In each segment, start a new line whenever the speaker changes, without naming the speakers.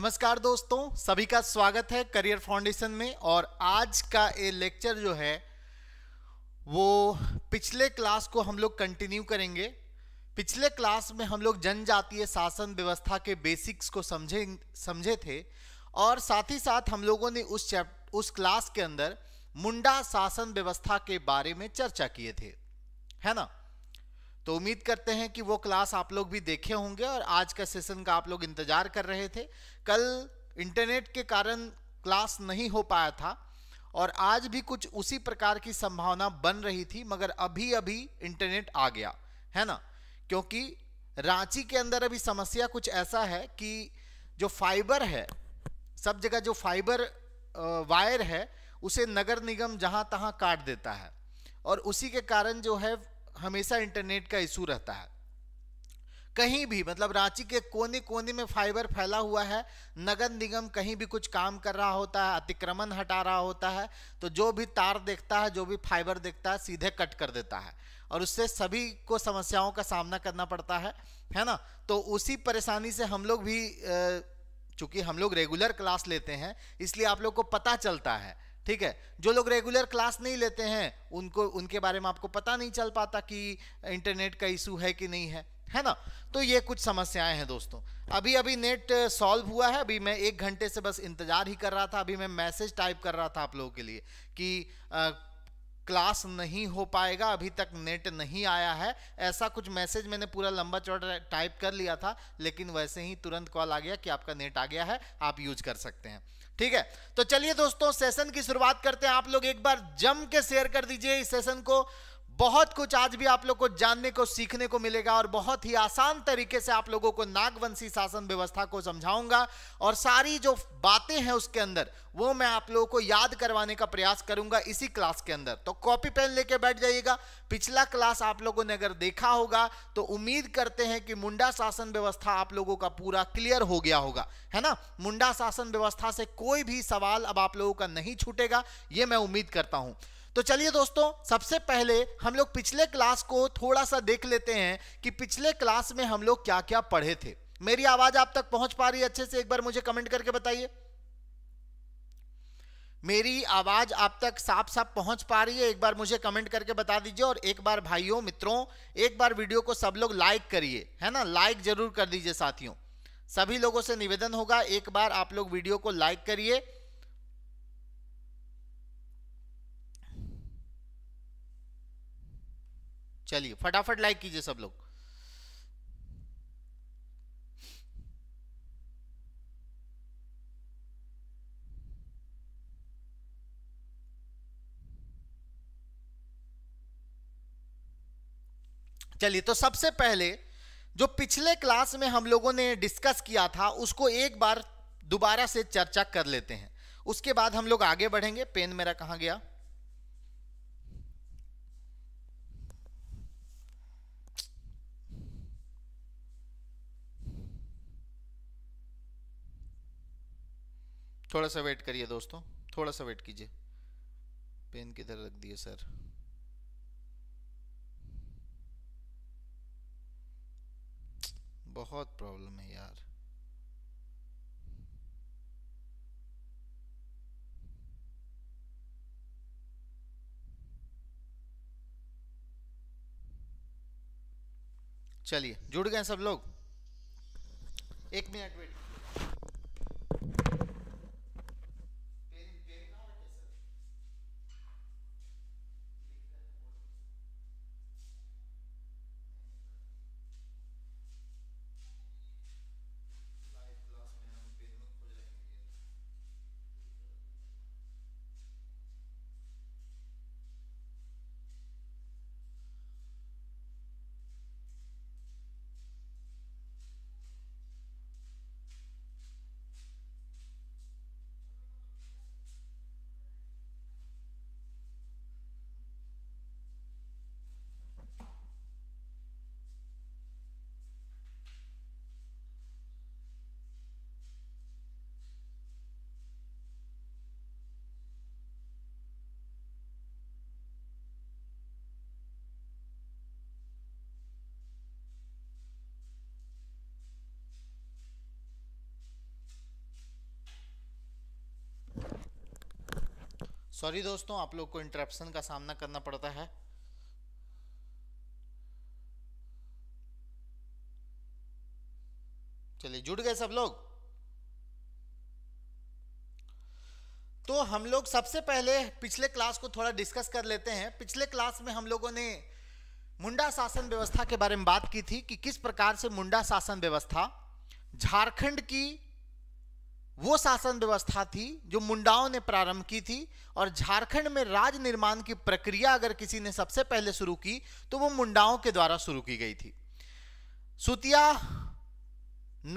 नमस्कार दोस्तों सभी का स्वागत है करियर फाउंडेशन में और आज का ये लेक्चर जो है वो पिछले क्लास को हम लोग कंटिन्यू करेंगे पिछले क्लास में हम लोग जनजातीय शासन व्यवस्था के बेसिक्स को समझे समझे थे और साथ ही साथ हम लोगों ने उस चैप उस क्लास के अंदर मुंडा शासन व्यवस्था के बारे में चर्चा किए थे है ना तो उम्मीद करते हैं कि वो क्लास आप लोग भी देखे होंगे और आज का सेशन का आप लोग इंतजार कर रहे थे कल इंटरनेट के कारण क्लास नहीं हो पाया था और आज भी कुछ उसी प्रकार की संभावना बन रही थी मगर अभी अभी इंटरनेट आ गया है ना क्योंकि रांची के अंदर अभी समस्या कुछ ऐसा है कि जो फाइबर है सब जगह जो फाइबर वायर है उसे नगर निगम जहां तहां काट देता है और उसी के कारण जो है हमेशा इंटरनेट का इशू रहता है कहीं भी मतलब रांची के कोने कोने में फाइबर फैला हुआ है नगर निगम कहीं भी कुछ काम कर रहा होता है अतिक्रमण हटा रहा होता है तो जो भी तार देखता है जो भी फाइबर देखता है सीधे कट कर देता है और उससे सभी को समस्याओं का सामना करना पड़ता है है ना तो उसी परेशानी से हम लोग भी चूंकि हम लोग रेगुलर क्लास लेते हैं इसलिए आप लोग को पता चलता है ठीक है जो लोग रेगुलर क्लास नहीं लेते हैं उनको उनके बारे में आपको पता नहीं चल पाता कि इंटरनेट का इशू है कि नहीं है है ना तो ये कुछ समस्याएं हैं दोस्तों अभी अभी नेट सॉल्व हुआ है अभी मैं एक घंटे से बस इंतजार ही कर रहा था अभी मैं मैसेज टाइप कर रहा था आप लोगों के लिए कि आ, uh, क्लास नहीं हो पाएगा अभी तक नेट नहीं आया है ऐसा कुछ मैसेज मैंने पूरा लंबा चौड़ा टाइप कर लिया था लेकिन वैसे ही तुरंत कॉल आ गया कि आपका नेट आ गया है आप यूज कर सकते हैं ठीक है तो चलिए दोस्तों सेशन की शुरुआत करते हैं आप लोग एक बार जम के शेयर कर दीजिए इस सेशन को बहुत कुछ आज भी आप लोग को जानने को सीखने को मिलेगा और बहुत ही आसान तरीके से आप लोगों को नागवंशी शासन व्यवस्था को समझाऊंगा और सारी जो बातें हैं उसके अंदर वो मैं आप लोगों को याद करवाने का प्रयास करूंगा इसी क्लास के अंदर तो कॉपी पेन लेके बैठ जाइएगा पिछला क्लास आप लोगों ने अगर देखा होगा तो उम्मीद करते हैं कि मुंडा शासन व्यवस्था आप लोगों का पूरा क्लियर हो गया होगा है ना मुंडा शासन व्यवस्था से कोई भी सवाल अब आप लोगों का नहीं छूटेगा ये मैं उम्मीद करता हूं तो चलिए दोस्तों सबसे पहले हम लोग पिछले क्लास को थोड़ा सा देख लेते हैं कि पिछले क्लास में हम लोग क्या क्या पढ़े थे मेरी आवाज आप तक पहुंच पा रही है अच्छे से एक बार मुझे कमेंट करके बताइए मेरी आवाज आप तक साफ साफ पहुंच पा रही है एक बार मुझे कमेंट करके बता दीजिए और एक बार भाइयों मित्रों एक बार वीडियो को सब लोग लाइक करिए है ना लाइक जरूर कर दीजिए साथियों सभी लोगों से निवेदन होगा एक बार आप लोग वीडियो को लाइक करिए चलिए फटाफट लाइक कीजिए सब लोग चलिए तो सबसे पहले जो पिछले क्लास में हम लोगों ने डिस्कस किया था उसको एक बार दोबारा से चर्चा कर लेते हैं उसके बाद हम लोग आगे बढ़ेंगे पेन मेरा कहाँ गया थोड़ा सा वेट करिए दोस्तों थोड़ा सा वेट कीजिए पेन किधर रख दिए सर बहुत प्रॉब्लम है यार चलिए जुड़ गए सब लोग एक मिनट वेट सॉरी दोस्तों आप लोग को इंटरप्शन का सामना करना पड़ता है चलिए जुड़ गए सब लोग तो हम लोग सबसे पहले पिछले क्लास को थोड़ा डिस्कस कर लेते हैं पिछले क्लास में हम लोगों ने मुंडा शासन व्यवस्था के बारे में बात की थी कि किस प्रकार से मुंडा शासन व्यवस्था झारखंड की वो शासन व्यवस्था थी जो मुंडाओं ने प्रारंभ की थी और झारखंड में राज निर्माण की प्रक्रिया अगर किसी ने सबसे पहले शुरू की तो वो मुंडाओं के द्वारा शुरू की गई थी सुतिया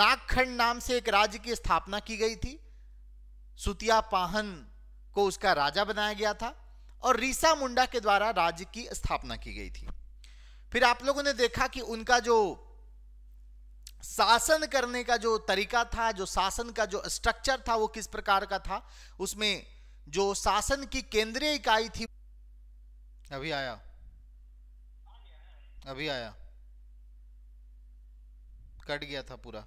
नागखंड नाम से एक राज्य की स्थापना की गई थी सुतिया पाहन को उसका राजा बनाया गया था और रीसा मुंडा के द्वारा राज्य की स्थापना की गई थी फिर आप लोगों ने देखा कि उनका जो शासन करने का जो तरीका था जो शासन का जो स्ट्रक्चर था वो किस प्रकार का था उसमें जो शासन की केंद्रीय इकाई थी अभी आया अभी आया कट गया था पूरा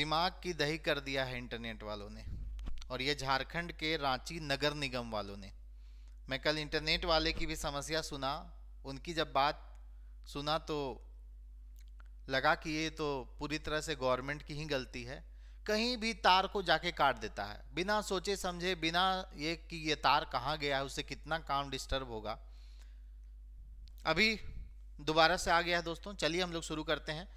दिमाग की दही कर दिया है इंटरनेट वालों ने और ये झारखंड के रांची नगर निगम वालों ने मैं कल इंटरनेट वाले की भी समस्या सुना उनकी जब बात सुना तो लगा कि ये तो पूरी तरह से गवर्नमेंट की ही गलती है कहीं भी तार को जाके काट देता है बिना सोचे समझे बिना ये कि ये तार कहाँ गया है उससे कितना काम डिस्टर्ब होगा अभी दोबारा से आ गया है दोस्तों चलिए हम लोग शुरू करते हैं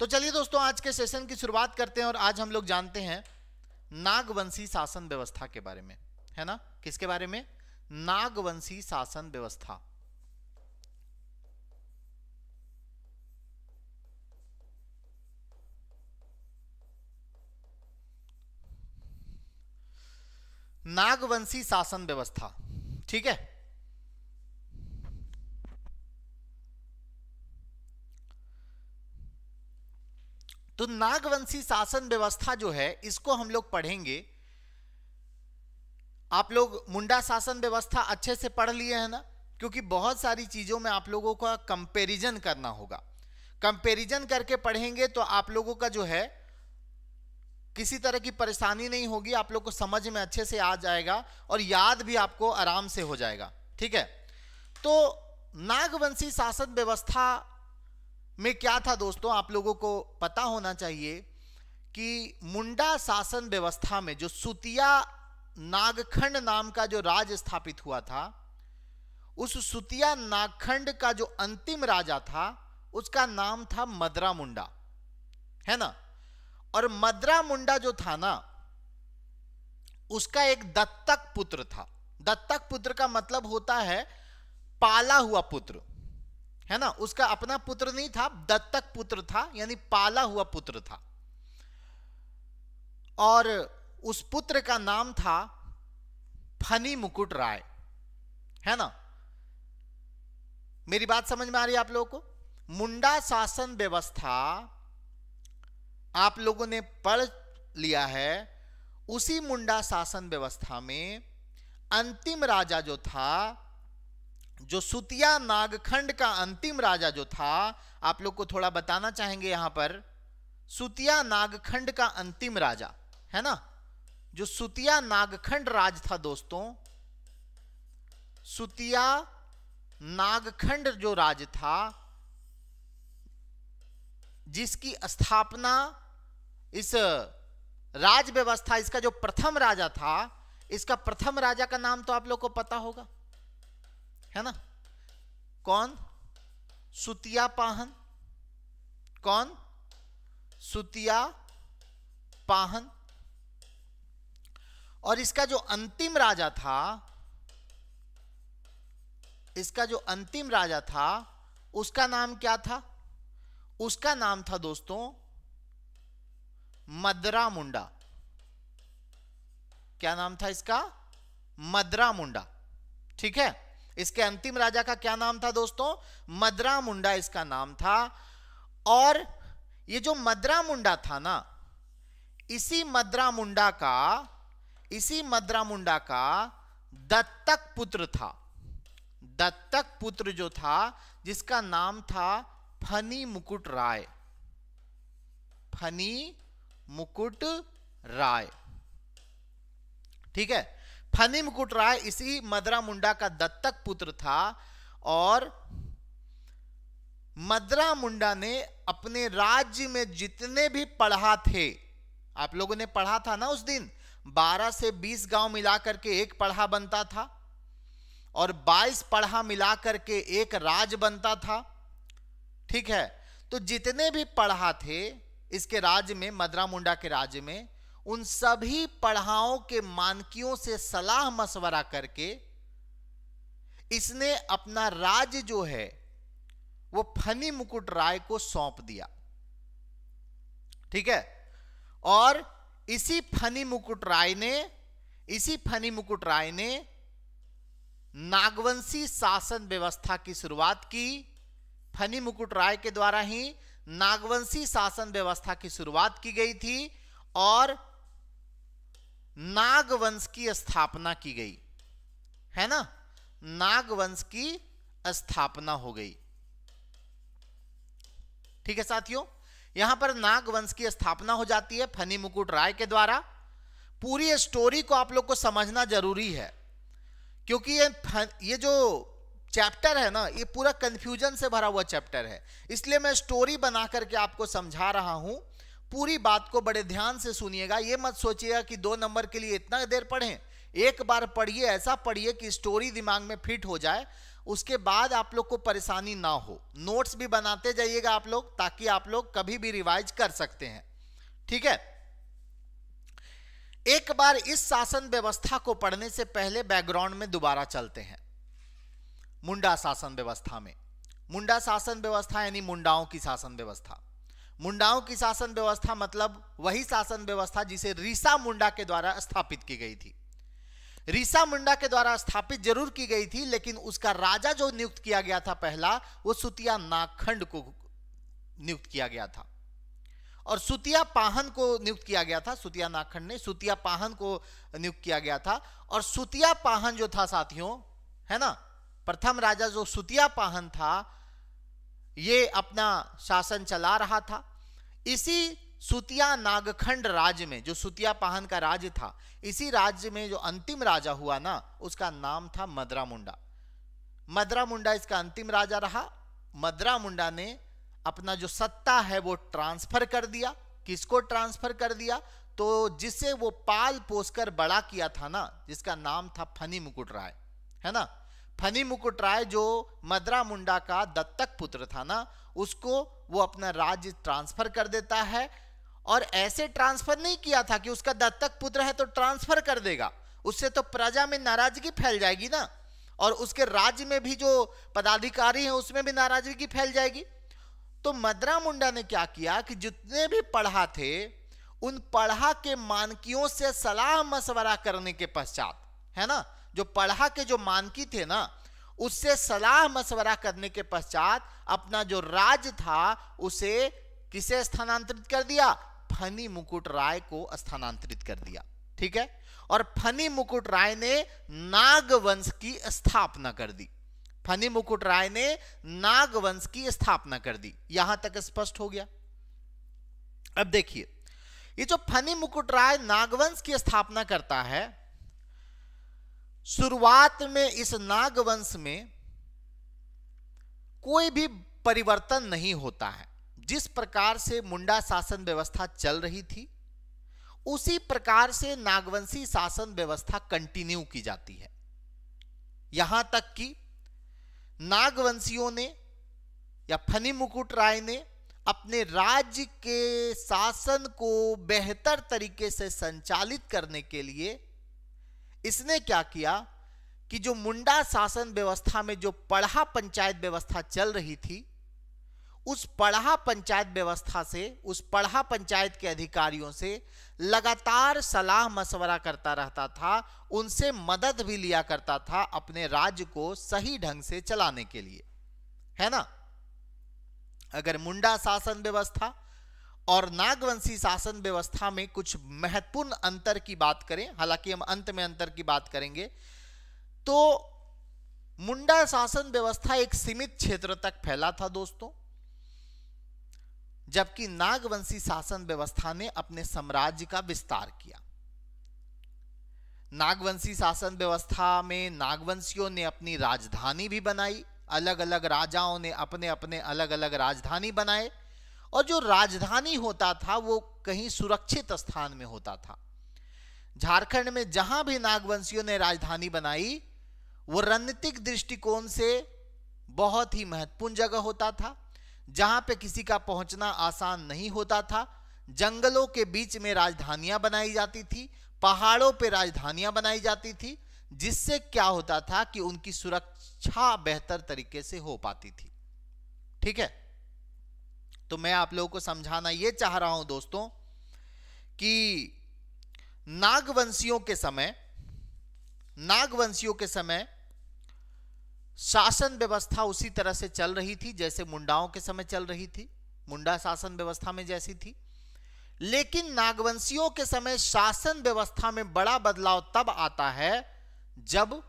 तो चलिए दोस्तों आज के सेशन की शुरुआत करते हैं और आज हम लोग जानते हैं नागवंशी शासन व्यवस्था के बारे में है ना किसके बारे में नागवंशी शासन व्यवस्था नागवंशी शासन व्यवस्था ठीक है तो नागवंशी शासन व्यवस्था जो है इसको हम लोग पढ़ेंगे आप लोग मुंडा शासन व्यवस्था अच्छे से पढ़ लिए हैं ना क्योंकि बहुत सारी चीजों में आप लोगों का कंपेरिजन करना होगा कंपेरिजन करके पढ़ेंगे तो आप लोगों का जो है किसी तरह की परेशानी नहीं होगी आप लोग को समझ में अच्छे से आ जाएगा और याद भी आपको आराम से हो जाएगा ठीक है तो नागवंशी शासन व्यवस्था में क्या था दोस्तों आप लोगों को पता होना चाहिए कि मुंडा शासन व्यवस्था में जो सुतिया नागखंड नाम का जो राज स्थापित हुआ था उस सुतिया नागखंड का जो अंतिम राजा था उसका नाम था मदरा मुंडा है ना और मदरा मुंडा जो था ना उसका एक दत्तक पुत्र था दत्तक पुत्र का मतलब होता है पाला हुआ पुत्र है ना उसका अपना पुत्र नहीं था दत्तक पुत्र था यानी पाला हुआ पुत्र था और उस पुत्र का नाम था फनी मुकुट राय है ना मेरी बात समझ में आ रही है आप लोगों को मुंडा शासन व्यवस्था आप लोगों ने पढ़ लिया है उसी मुंडा शासन व्यवस्था में अंतिम राजा जो था जो सुतिया नागखंड का अंतिम राजा जो था आप लोग को थोड़ा बताना चाहेंगे यहां पर सुतिया नागखंड का अंतिम राजा है ना जो सुतिया नागखंड राज था दोस्तों सुतिया नागखंड जो राज था जिसकी स्थापना इस राज व्यवस्था इसका जो प्रथम राजा था इसका प्रथम राजा का नाम तो आप लोग को पता होगा है ना कौन सुतिया पाहन कौन सुतिया पाहन और इसका जो अंतिम राजा था इसका जो अंतिम राजा था उसका नाम क्या था उसका नाम था दोस्तों मदरा मुंडा क्या नाम था इसका मदरा मुंडा ठीक है इसके अंतिम राजा का क्या नाम था दोस्तों मदरा मुंडा इसका नाम था और ये जो मदरा मुंडा था ना इसी मदरा मुंडा का इसी मदरा मुंडा का दत्तक पुत्र था दत्तक पुत्र जो था जिसका नाम था फनी मुकुट राय फनी मुकुट राय ठीक है फनी राय इसी मदरा मुंडा का दत्तक पुत्र था और मदरा मुंडा ने अपने राज्य में जितने भी पढ़ा थे आप लोगों ने पढ़ा था ना उस दिन 12 से 20 गांव मिला करके एक पढ़ा बनता था और 22 पढ़ा मिला करके एक राज बनता था ठीक है तो जितने भी पढ़ा थे इसके राज्य में मदरा मुंडा के राज्य में उन सभी पढ़ाओं के मानकियों से सलाह मशवरा करके इसने अपना राज जो है वो फनी मुकुट राय को सौंप दिया ठीक है और इसी फनी मुकुट राय ने इसी फनी मुकुट राय ने नागवंशी शासन व्यवस्था की शुरुआत की फनी मुकुट राय के द्वारा ही नागवंशी शासन व्यवस्था की शुरुआत की गई थी और नाग वंश की स्थापना की गई है ना नाग वंश की स्थापना हो गई ठीक है साथियों यहां पर नाग वंश की स्थापना हो जाती है फनी मुकुट राय के द्वारा पूरी स्टोरी को आप लोग को समझना जरूरी है क्योंकि ये ये जो चैप्टर है ना ये पूरा कंफ्यूजन से भरा हुआ चैप्टर है इसलिए मैं स्टोरी बना करके आपको समझा रहा हूं पूरी बात को बड़े ध्यान से सुनिएगा ये मत सोचिएगा कि दो नंबर के लिए इतना देर पढ़ें एक बार पढ़िए ऐसा पढ़िए कि स्टोरी दिमाग में फिट हो जाए उसके बाद आप लोग को परेशानी ना हो नोट्स भी बनाते जाइएगा आप लोग ताकि आप लोग कभी भी रिवाइज कर सकते हैं ठीक है एक बार इस शासन व्यवस्था को पढ़ने से पहले बैकग्राउंड में दोबारा चलते हैं मुंडा शासन व्यवस्था में मुंडा शासन व्यवस्था यानी मुंडाओं की शासन व्यवस्था मुंडाओं की शासन व्यवस्था मतलब वही शासन व्यवस्था जिसे रीसा मुंडा के द्वारा स्थापित की गई थी रीसा मुंडा के द्वारा स्थापित जरूर की गई थी लेकिन उसका राजा जो नियुक्त किया गया था पहला वो सुतिया नाखंड को नियुक्त किया गया था और सुतिया पाहन को नियुक्त किया गया था सुतिया नाखंड ने सुतिया पाहन को नियुक्त किया गया था और सुतिया पाहन जो था साथियों है ना प्रथम राजा जो सुतिया पाहन था ये अपना शासन चला रहा था इसी सुतिया नागखंड राज्य में जो सुतिया पाहन का राज्य था इसी राज्य में जो अंतिम राजा हुआ ना उसका नाम था मदरा मुंडा मदरा मुंडा इसका अंतिम राजा रहा मदरा मुंडा ने अपना जो सत्ता है वो ट्रांसफर कर दिया किसको ट्रांसफर कर दिया तो जिसे वो पाल पोसकर बड़ा किया था ना जिसका नाम था फनी मुकुट राय है ना फनी मुकुट राय जो मदरा मुंडा का दत्तक पुत्र था ना उसको वो अपना राज्य ट्रांसफर कर देता है और ऐसे ट्रांसफर नहीं किया था कि उसका दत्तक पुत्र है तो ट्रांसफर कर देगा उससे तो प्रजा में नाराजगी फैल जाएगी ना और उसके राज्य में भी जो पदाधिकारी हैं उसमें भी नाराजगी फैल जाएगी तो मदरा मुंडा ने क्या किया कि जितने भी पढ़ा थे उन पढ़ा के मानकियों से सलाह मशवरा करने के पश्चात है ना जो पढ़ा के जो मानकी थे ना उससे सलाह मशवरा करने के पश्चात अपना जो राज था उसे किसे स्थानांतरित कर दिया फनी मुकुट राय को स्थानांतरित कर दिया ठीक है और फनी मुकुट राय ने नाग वंश की स्थापना कर दी फनी मुकुट राय ने नाग वंश की स्थापना कर दी यहां तक स्पष्ट हो गया अब देखिए ये जो फनी मुकुट राय नागवंश की स्थापना करता है शुरुआत में इस नागवंश में कोई भी परिवर्तन नहीं होता है जिस प्रकार से मुंडा शासन व्यवस्था चल रही थी उसी प्रकार से नागवंशी शासन व्यवस्था कंटिन्यू की जाती है यहां तक कि नागवंशियों ने या फनी मुकुट राय ने अपने राज्य के शासन को बेहतर तरीके से संचालित करने के लिए इसने क्या किया कि जो मुंडा शासन व्यवस्था में जो पढ़ा पंचायत व्यवस्था चल रही थी उस पढ़ा पंचायत व्यवस्था से उस पढ़ा पंचायत के अधिकारियों से लगातार सलाह मशवरा करता रहता था उनसे मदद भी लिया करता था अपने राज्य को सही ढंग से चलाने के लिए है ना अगर मुंडा शासन व्यवस्था और नागवंशी शासन व्यवस्था में कुछ महत्वपूर्ण अंतर की बात करें हालांकि हम अंत में अंतर की बात करेंगे तो मुंडा शासन व्यवस्था एक सीमित क्षेत्र तक फैला था दोस्तों जबकि नागवंशी शासन व्यवस्था ने अपने साम्राज्य का विस्तार किया नागवंशी शासन व्यवस्था में नागवंशियों ने अपनी राजधानी भी बनाई अलग अलग राजाओं ने अपने अपने अलग अलग राजधानी बनाए और जो राजधानी होता था वो कहीं सुरक्षित स्थान में होता था झारखंड में जहां भी नागवंशियों ने राजधानी बनाई वो रणनीतिक दृष्टिकोण से बहुत ही महत्वपूर्ण जगह होता था जहां पे किसी का पहुंचना आसान नहीं होता था जंगलों के बीच में राजधानियां बनाई जाती थी पहाड़ों पे राजधानियां बनाई जाती थी जिससे क्या होता था कि उनकी सुरक्षा बेहतर तरीके से हो पाती थी ठीक है तो मैं आप लोगों को समझाना ये चाह रहा हूं दोस्तों कि नागवंशियों के समय नागवंशियों के समय शासन व्यवस्था उसी तरह से चल रही थी जैसे मुंडाओं के समय चल रही थी मुंडा शासन व्यवस्था में जैसी थी लेकिन नागवंशियों के समय शासन व्यवस्था में बड़ा बदलाव तब आता है जब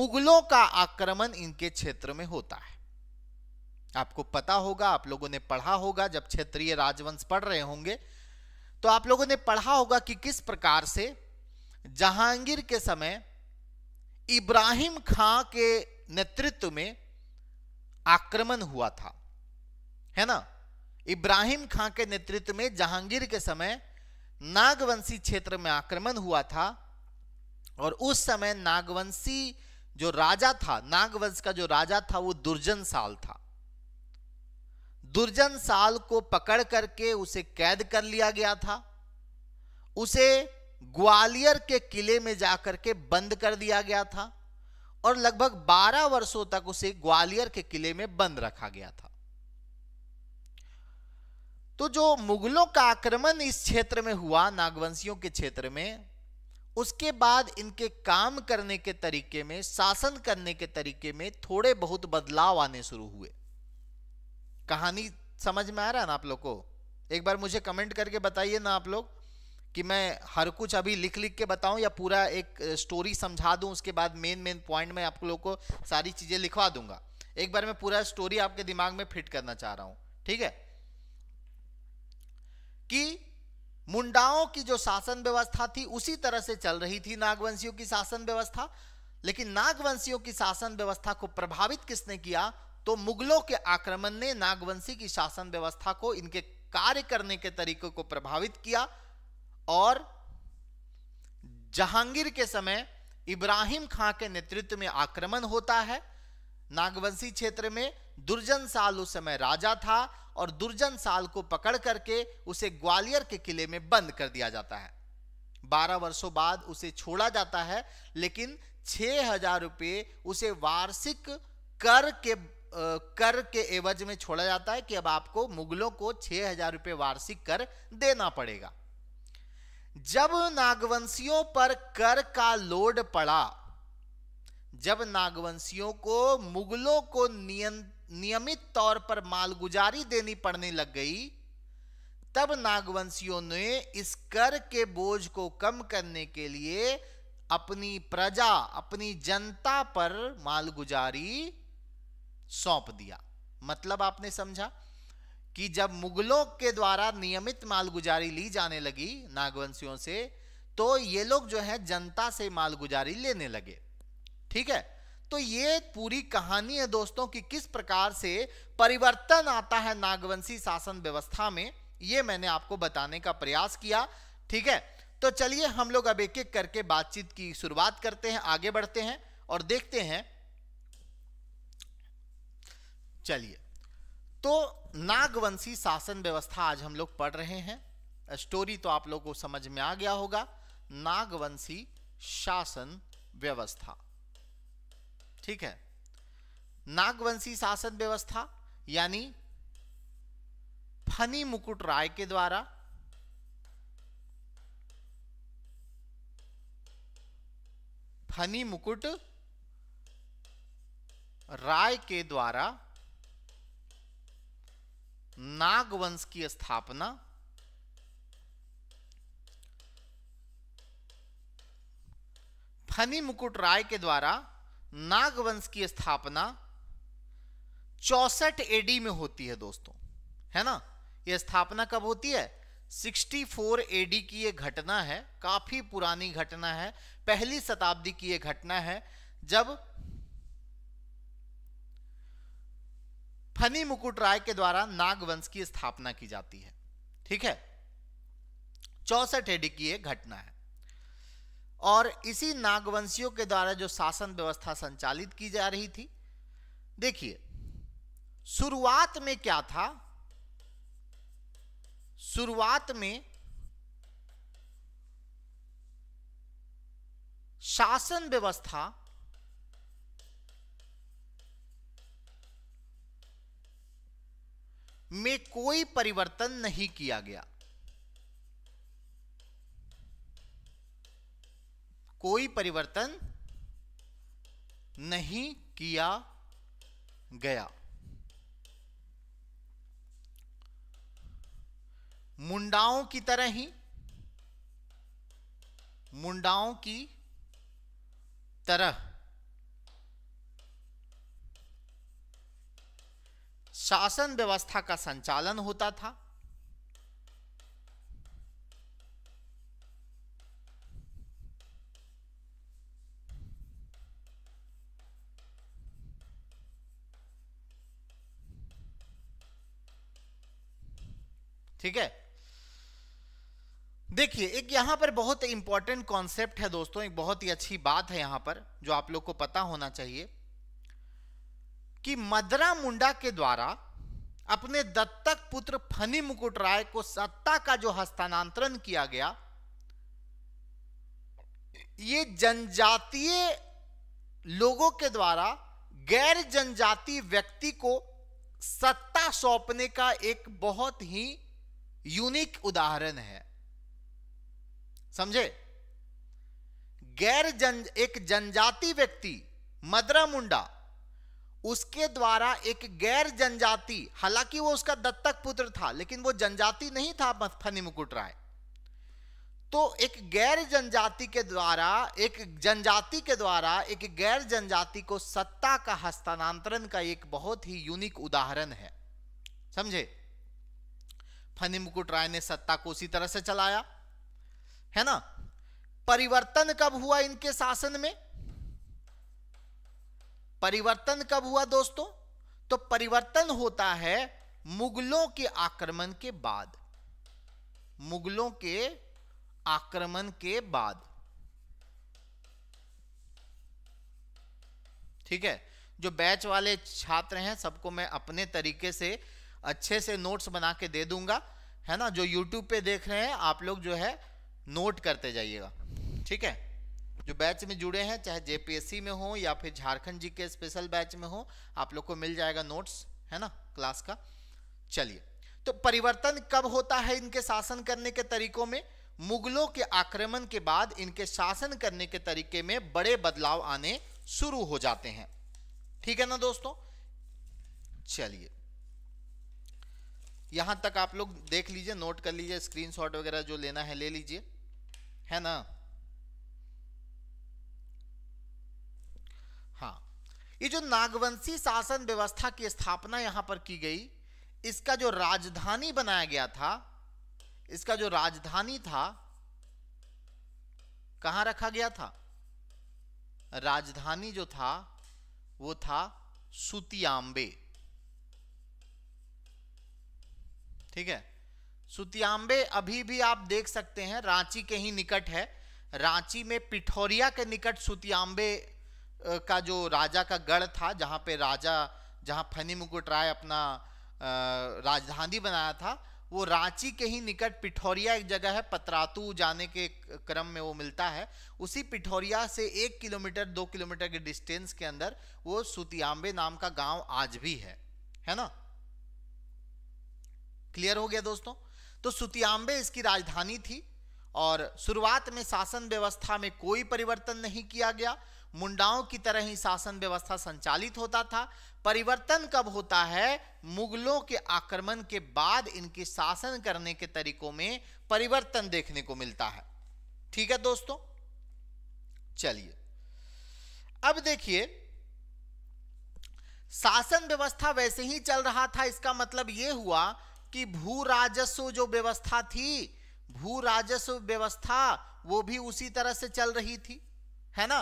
मुगलों का आक्रमण इनके क्षेत्र में होता है आपको पता होगा आप लोगों ने पढ़ा होगा जब क्षेत्रीय राजवंश पढ़ रहे होंगे तो आप लोगों ने पढ़ा होगा कि किस प्रकार से जहांगीर के समय इब्राहिम खां के नेतृत्व में आक्रमण हुआ था है ना इब्राहिम खां के नेतृत्व में जहांगीर के समय नागवंशी क्षेत्र में आक्रमण हुआ था और उस समय नागवंशी जो राजा था नागवंश का जो राजा था वो दुर्जन साल था दुर्जन साल को पकड़ करके उसे कैद कर लिया गया था उसे ग्वालियर के किले में जाकर के बंद कर दिया गया था और लगभग 12 वर्षों तक उसे ग्वालियर के किले में बंद रखा गया था तो जो मुगलों का आक्रमण इस क्षेत्र में हुआ नागवंशियों के क्षेत्र में उसके बाद इनके काम करने के तरीके में शासन करने के तरीके में थोड़े बहुत बदलाव आने शुरू हुए कहानी समझ में आ रहा है ना आप लोग को एक बार मुझे कमेंट करके बताइए ना आप लोग कि मैं हर कुछ अभी लिख लिख के बताऊं या पूरा एक स्टोरी समझा दूं उसके बाद मेन मेन पॉइंट में आप लोग को सारी चीज़ें लिखवा दूंगा एक बार मैं पूरा स्टोरी आपके दिमाग में फिट करना चाह रहा हूं ठीक है कि मुंडाओं की जो शासन व्यवस्था थी उसी तरह से चल रही थी नागवंशियों की शासन व्यवस्था लेकिन नागवंशियों की शासन व्यवस्था को प्रभावित किसने किया तो मुगलों के आक्रमण ने नागवंशी की शासन व्यवस्था को इनके कार्य करने के तरीकों को प्रभावित किया और जहांगीर के समय इब्राहिम खां के नेतृत्व में आक्रमण होता है नागवंशी क्षेत्र में दुर्जन साल उस समय राजा था और दुर्जन साल को पकड़ करके उसे ग्वालियर के किले में बंद कर दिया जाता है बारह वर्षों बाद उसे छोड़ा जाता है लेकिन छह हजार रुपये उसे वार्षिक कर के कर के एवज में छोड़ा जाता है कि अब आपको मुगलों को छह हजार रुपये वार्षिक कर देना पड़ेगा जब नागवंशियों पर कर का लोड पड़ा जब नागवंशियों को मुगलों को नियमित तौर पर मालगुजारी देनी पड़ने लग गई तब नागवंशियों ने इस कर के बोझ को कम करने के लिए अपनी प्रजा अपनी जनता पर मालगुजारी सौंप दिया मतलब आपने समझा कि जब मुगलों के द्वारा नियमित मालगुजारी ली जाने लगी नागवंशियों से तो ये लोग जो है जनता से मालगुजारी लेने लगे ठीक है तो ये पूरी कहानी है दोस्तों कि किस प्रकार से परिवर्तन आता है नागवंशी शासन व्यवस्था में ये मैंने आपको बताने का प्रयास किया ठीक है तो चलिए हम लोग अब एक एक करके बातचीत की शुरुआत करते हैं आगे बढ़ते हैं और देखते हैं चलिए तो नागवंशी शासन व्यवस्था आज हम लोग पढ़ रहे हैं स्टोरी तो आप लोग को समझ में आ गया होगा नागवंशी शासन व्यवस्था ठीक है नागवंशी शासन व्यवस्था यानी फनी मुकुट राय के द्वारा फनी मुकुट राय के द्वारा नागवंश की स्थापना फनी मुकुट राय के द्वारा नागवंश की स्थापना चौसठ एडी में होती है दोस्तों है ना यह स्थापना कब होती है 64 एडी की यह घटना है काफी पुरानी घटना है पहली शताब्दी की यह घटना है जब फनी मुकुट राय के द्वारा नागवंश की स्थापना की जाती है ठीक है चौसठ एडी की यह घटना है और इसी नागवंशियों के द्वारा जो शासन व्यवस्था संचालित की जा रही थी देखिए शुरुआत में क्या था शुरुआत में शासन व्यवस्था में कोई परिवर्तन नहीं किया गया कोई परिवर्तन नहीं किया गया मुंडाओं की तरह ही मुंडाओं की तरह शासन व्यवस्था का संचालन होता था ठीक है देखिए एक यहां पर बहुत इंपॉर्टेंट कॉन्सेप्ट है दोस्तों एक बहुत ही अच्छी बात है यहां पर जो आप लोग को पता होना चाहिए कि मदरा मुंडा के द्वारा अपने दत्तक पुत्र फनी मुकुट राय को सत्ता का जो हस्तांतरण किया गया ये जनजातीय लोगों के द्वारा गैर जनजाति व्यक्ति को सत्ता सौंपने का एक बहुत ही यूनिक उदाहरण है समझे गैर जन एक जनजाति व्यक्ति मदरा मुंडा उसके द्वारा एक गैर जनजाति हालांकि वो उसका दत्तक पुत्र था लेकिन वो जनजाति नहीं था फनी मुकुट राय तो एक गैर जनजाति के द्वारा एक जनजाति के द्वारा एक गैर जनजाति को सत्ता का हस्तांतरण का एक बहुत ही यूनिक उदाहरण है समझे फनी मुकुट राय ने सत्ता को उसी तरह से चलाया है ना परिवर्तन कब हुआ इनके शासन में परिवर्तन कब हुआ दोस्तों तो परिवर्तन होता है मुगलों के आक्रमण के बाद मुगलों के आक्रमण के बाद ठीक है जो बैच वाले छात्र हैं सबको मैं अपने तरीके से अच्छे से नोट्स बना के दे दूंगा है ना जो यूट्यूब पे देख रहे हैं आप लोग जो है नोट करते जाइएगा ठीक है जो बैच में जुड़े हैं चाहे जेपीएससी में हो या फिर झारखंड जी के स्पेशल बैच में हो आप लोग को मिल जाएगा नोट्स है ना क्लास का चलिए तो परिवर्तन कब होता है इनके शासन करने के तरीकों में मुगलों के आक्रमण के बाद इनके शासन करने के तरीके में बड़े बदलाव आने शुरू हो जाते हैं ठीक है ना दोस्तों चलिए यहां तक आप लोग देख लीजिए नोट कर लीजिए स्क्रीनशॉट वगैरह जो लेना है ले लीजिए है ना ये जो नागवंशी शासन व्यवस्था की स्थापना यहां पर की गई इसका जो राजधानी बनाया गया था इसका जो राजधानी था कहा रखा गया था राजधानी जो था वो था सुतियांबे ठीक है सुतियांबे अभी भी आप देख सकते हैं रांची के ही निकट है रांची में पिठौरिया के निकट सुतियांबे का जो राजा का गढ़ था जहाँ पे राजा जहाँ फनी मुकुट राय अपना राजधानी बनाया था वो रांची के ही निकट पिठौरिया एक जगह है पतरातू जाने के क्रम में वो मिलता है उसी पिठौरिया से एक किलोमीटर दो किलोमीटर के डिस्टेंस के अंदर वो सुतियांबे नाम का गांव आज भी है है ना क्लियर हो गया दोस्तों तो सुतियांबे इसकी राजधानी थी और शुरुआत में शासन व्यवस्था में कोई परिवर्तन नहीं किया गया मुंडाओं की तरह ही शासन व्यवस्था संचालित होता था परिवर्तन कब होता है मुगलों के आक्रमण के बाद इनके शासन करने के तरीकों में परिवर्तन देखने को मिलता है ठीक है दोस्तों चलिए अब देखिए शासन व्यवस्था वैसे ही चल रहा था इसका मतलब यह हुआ कि भू राजस्व जो व्यवस्था थी भू राजस्व व्यवस्था वो भी उसी तरह से चल रही थी है ना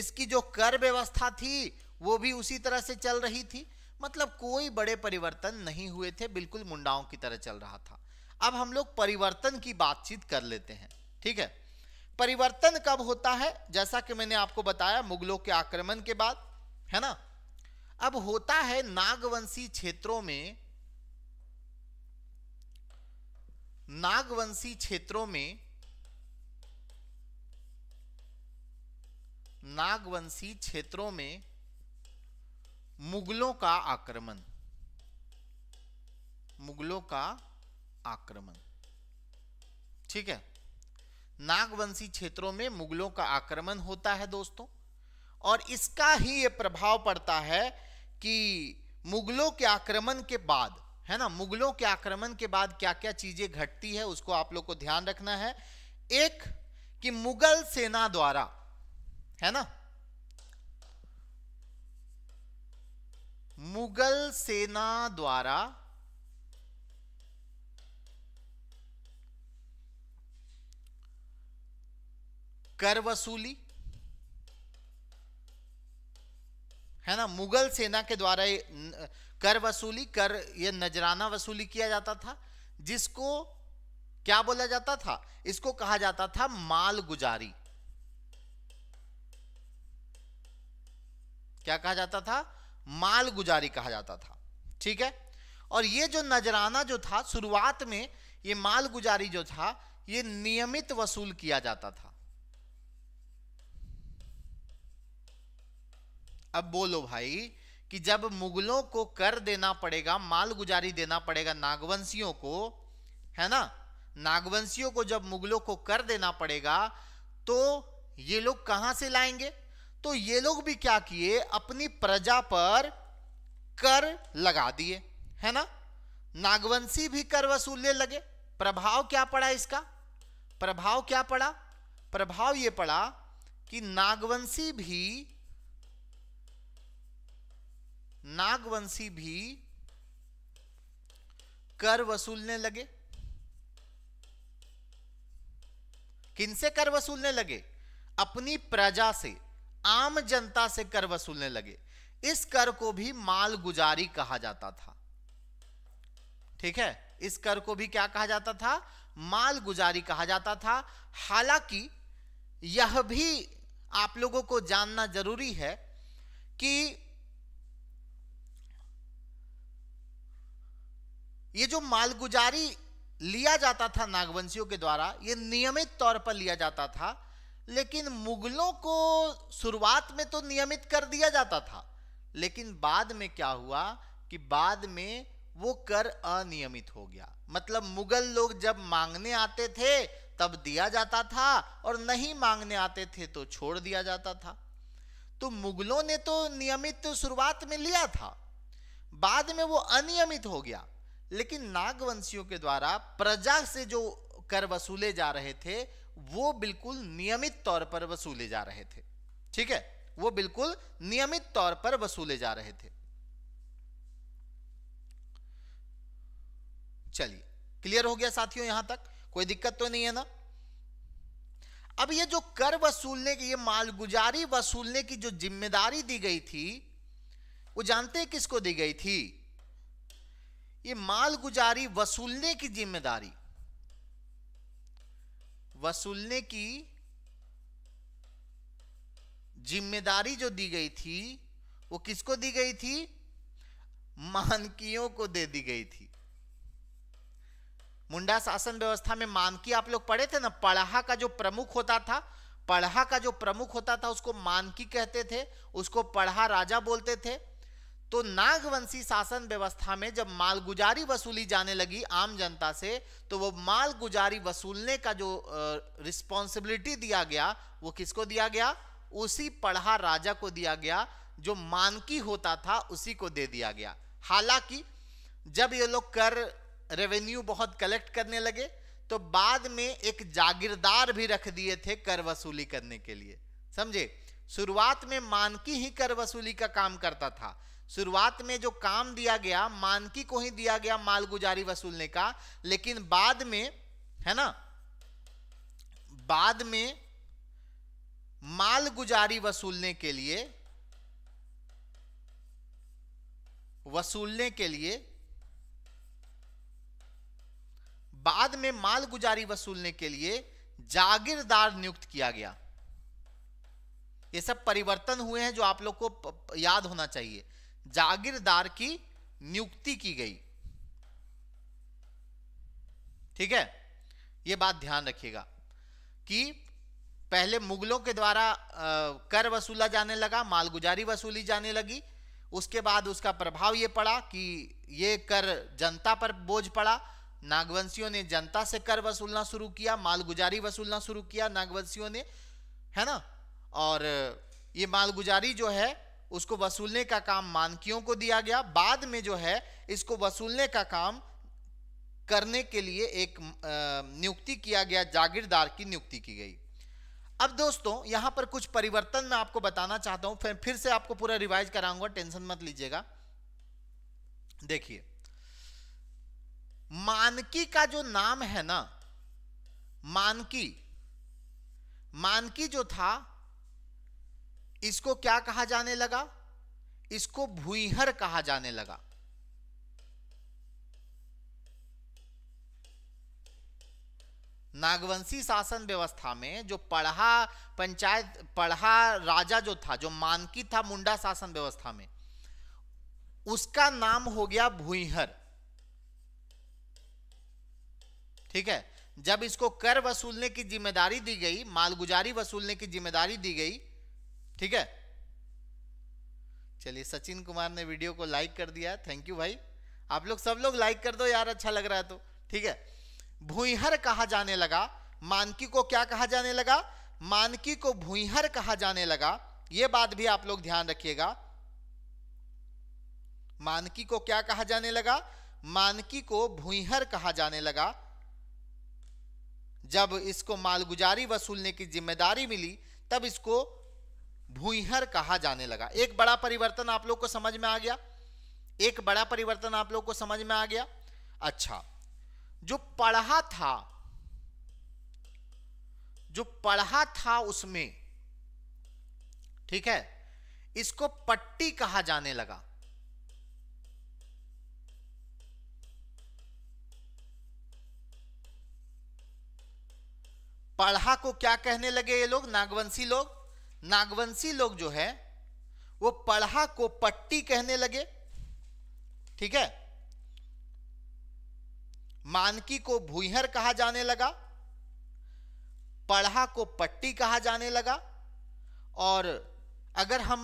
इसकी जो कर व्यवस्था थी वो भी उसी तरह से चल रही थी मतलब कोई बड़े परिवर्तन नहीं हुए थे बिल्कुल मुंडाओं की तरह चल रहा था अब हम लोग परिवर्तन की बातचीत कर लेते हैं ठीक है परिवर्तन कब होता है जैसा कि मैंने आपको बताया मुगलों के आक्रमण के बाद है ना अब होता है नागवंशी क्षेत्रों में नागवंशी क्षेत्रों में नागवंशी क्षेत्रों में मुगलों का आक्रमण मुगलों का आक्रमण ठीक है नागवंशी क्षेत्रों में मुगलों का आक्रमण होता है दोस्तों और इसका ही ये प्रभाव पड़ता है कि मुगलों के आक्रमण के बाद है ना मुगलों के आक्रमण के बाद क्या क्या चीजें घटती है उसको आप लोग को ध्यान रखना है एक कि मुगल सेना द्वारा है ना मुगल सेना द्वारा कर वसूली है ना मुगल सेना के द्वारा कर वसूली कर ये नजराना वसूली किया जाता था जिसको क्या बोला जाता था इसको कहा जाता था माल गुजारी क्या कहा जाता था माल गुजारी कहा जाता था ठीक है और ये जो नजराना जो था शुरुआत में ये माल गुजारी जो था ये नियमित वसूल किया जाता था अब बोलो भाई कि जब मुगलों को कर देना पड़ेगा माल गुजारी देना पड़ेगा नागवंशियों को है ना नागवंशियों को जब मुगलों को कर देना पड़ेगा तो ये लोग कहां से लाएंगे तो ये लोग भी क्या किए अपनी प्रजा पर कर लगा दिए है ना नागवंशी भी कर वसूलने लगे प्रभाव क्या पड़ा इसका प्रभाव क्या पड़ा प्रभाव ये पड़ा कि नागवंशी भी नागवंशी भी कर वसूलने लगे किनसे कर वसूलने लगे अपनी प्रजा से आम जनता से कर वसूलने लगे इस कर को भी मालगुजारी कहा जाता था ठीक है इस कर को भी क्या कहा जाता था मालगुजारी कहा जाता था हालांकि यह भी आप लोगों को जानना जरूरी है कि ये जो मालगुजारी लिया जाता था नागवंशियों के द्वारा ये नियमित तौर पर लिया जाता था लेकिन मुगलों को शुरुआत में तो नियमित कर दिया जाता था लेकिन बाद में क्या हुआ कि बाद में वो कर अनियमित हो गया मतलब मुगल लोग जब मांगने आते थे तब दिया जाता था और नहीं मांगने आते थे तो छोड़ दिया जाता था तो मुगलों ने तो नियमित शुरुआत में लिया था बाद में वो अनियमित हो गया लेकिन नागवंशियों के द्वारा प्रजा से जो कर वसूले जा रहे थे वो बिल्कुल नियमित तौर पर वसूले जा रहे थे ठीक है वो बिल्कुल नियमित तौर पर वसूले जा रहे थे चलिए क्लियर हो गया साथियों यहां तक कोई दिक्कत तो नहीं है ना अब ये जो कर वसूलने की ये मालगुजारी वसूलने की जो जिम्मेदारी दी गई थी वो जानते किसको दी गई थी ये मालगुजारी वसूलने की जिम्मेदारी वसूलने की जिम्मेदारी जो दी गई थी वो किसको दी गई थी मानकियों को दे दी गई थी मुंडा शासन व्यवस्था में मानकी आप लोग पढ़े थे ना पढ़हा का जो प्रमुख होता था पढ़हा का जो प्रमुख होता था उसको मानकी कहते थे उसको पढ़हा राजा बोलते थे तो नागवंशी शासन व्यवस्था में जब मालगुजारी वसूली जाने लगी आम जनता से तो वो मालगुजारी वसूलने का जो रिस्पॉन्सिबिलिटी दिया गया वो किसको दिया गया उसी पढ़ा राजा को दिया गया जो मानकी होता था उसी को दे दिया गया हालांकि जब ये लोग कर रेवेन्यू बहुत कलेक्ट करने लगे तो बाद में एक जागीरदार भी रख दिए थे कर वसूली करने के लिए समझे शुरुआत में मानकी ही कर वसूली का काम करता था शुरुआत में जो काम दिया गया मानकी को ही दिया गया मालगुजारी वसूलने का लेकिन बाद में है ना बाद में मालगुजारी वसूलने के लिए वसूलने के लिए बाद में मालगुजारी वसूलने के लिए जागीरदार नियुक्त किया गया ये सब परिवर्तन हुए हैं जो आप लोग को याद होना चाहिए जागीरदार की नियुक्ति की गई ठीक है यह बात ध्यान रखिएगा कि पहले मुगलों के द्वारा कर वसूला जाने लगा मालगुजारी वसूली जाने लगी उसके बाद उसका प्रभाव ये पड़ा कि ये कर जनता पर बोझ पड़ा नागवंशियों ने जनता से कर वसूलना शुरू किया मालगुजारी वसूलना शुरू किया नागवंशियों ने है ना और ये मालगुजारी जो है उसको वसूलने का काम मानकियों को दिया गया बाद में जो है इसको वसूलने का काम करने के लिए एक नियुक्ति किया गया जागीरदार की नियुक्ति की गई अब दोस्तों यहां पर कुछ परिवर्तन मैं आपको बताना चाहता हूं फिर फिर से आपको पूरा रिवाइज कराऊंगा टेंशन मत लीजिएगा देखिए मानकी का जो नाम है ना मानकी मानकी जो था इसको क्या कहा जाने लगा इसको भूहर कहा जाने लगा नागवंशी शासन व्यवस्था में जो पढ़ा पंचायत पढ़ा राजा जो था जो मानकी था मुंडा शासन व्यवस्था में उसका नाम हो गया भूहर ठीक है जब इसको कर वसूलने की जिम्मेदारी दी गई मालगुजारी वसूलने की जिम्मेदारी दी गई ठीक है चलिए सचिन कुमार ने वीडियो को लाइक कर दिया थैंक यू भाई आप लोग सब लोग लाइक कर दो यार अच्छा लग रहा है तो ठीक है भूहर कहा जाने लगा मानकी को क्या कहा जाने लगा मानकी को भूहर कहा जाने लगा यह बात भी आप लोग ध्यान रखिएगा मानकी को क्या कहा जाने लगा मानकी को भूहर कहा जाने लगा जब इसको मालगुजारी वसूलने की जिम्मेदारी मिली तब इसको भूहर कहा जाने लगा एक बड़ा परिवर्तन आप लोग को समझ में आ गया एक बड़ा परिवर्तन आप लोग को समझ में आ गया अच्छा जो पढ़ा था जो पढ़ा था उसमें ठीक है इसको पट्टी कहा जाने लगा पढ़ा को क्या कहने लगे ये लोग नागवंशी लोग नागवंशी लोग जो है वो पढ़ा को पट्टी कहने लगे ठीक है मानकी को भूहर कहा जाने लगा पढ़ा को पट्टी कहा जाने लगा और अगर हम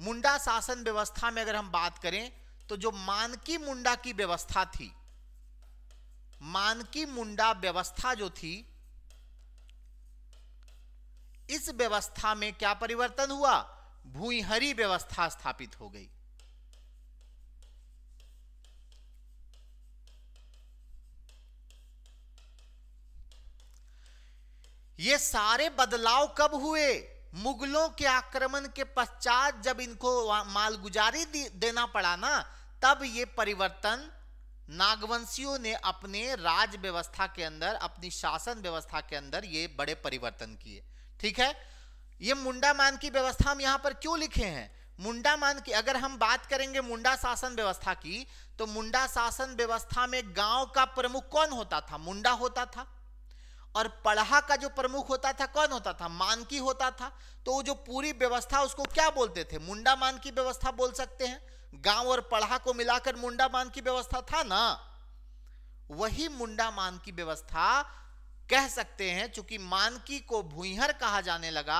मुंडा शासन व्यवस्था में अगर हम बात करें तो जो मानकी मुंडा की व्यवस्था थी मानकी मुंडा व्यवस्था जो थी इस व्यवस्था में क्या परिवर्तन हुआ भूहरी व्यवस्था स्थापित हो गई ये सारे बदलाव कब हुए मुगलों के आक्रमण के पश्चात जब इनको मालगुजारी देना पड़ा ना तब ये परिवर्तन नागवंशियों ने अपने राज व्यवस्था के अंदर अपनी शासन व्यवस्था के अंदर ये बड़े परिवर्तन किए ठीक है ये मुंडा मान की व्यवस्था हम यहां पर क्यों लिखे हैं मुंडा मान की अगर हम बात करेंगे मुंडा शासन व्यवस्था की तो मुंडा शासन व्यवस्था में गांव का प्रमुख कौन होता था मुंडा होता था और पढ़ा का जो प्रमुख होता था कौन होता था मानकी होता था तो वो जो पूरी व्यवस्था उसको क्या बोलते थे मुंडा मान की व्यवस्था बोल सकते हैं गांव और पढ़ा को मिलाकर मुंडा मान की व्यवस्था था ना वही मुंडा मान की व्यवस्था कह सकते हैं चूंकि मानकी को भूहर कहा जाने लगा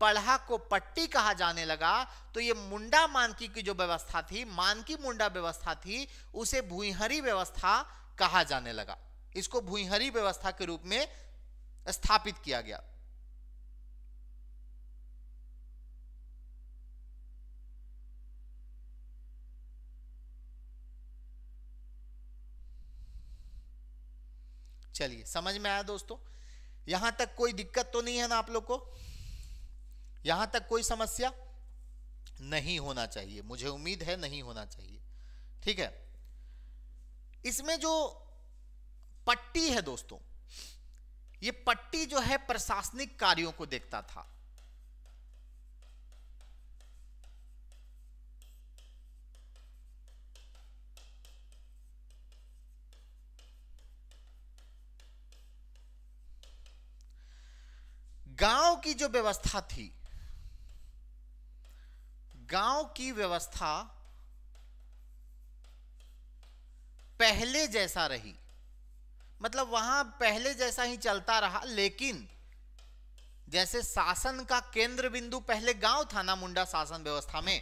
पढ़ा को पट्टी कहा जाने लगा तो ये मुंडा मानकी की जो व्यवस्था थी मानकी मुंडा व्यवस्था थी उसे भूहरी व्यवस्था कहा जाने लगा इसको भूहरी व्यवस्था के रूप में स्थापित किया गया चलिए समझ में आया दोस्तों यहां तक कोई दिक्कत तो नहीं है ना आप लोग को यहां तक कोई समस्या नहीं होना चाहिए मुझे उम्मीद है नहीं होना चाहिए ठीक है इसमें जो पट्टी है दोस्तों ये पट्टी जो है प्रशासनिक कार्यों को देखता था गांव की जो व्यवस्था थी गांव की व्यवस्था पहले जैसा रही मतलब वहां पहले जैसा ही चलता रहा लेकिन जैसे शासन का केंद्र बिंदु पहले गांव था ना मुंडा शासन व्यवस्था में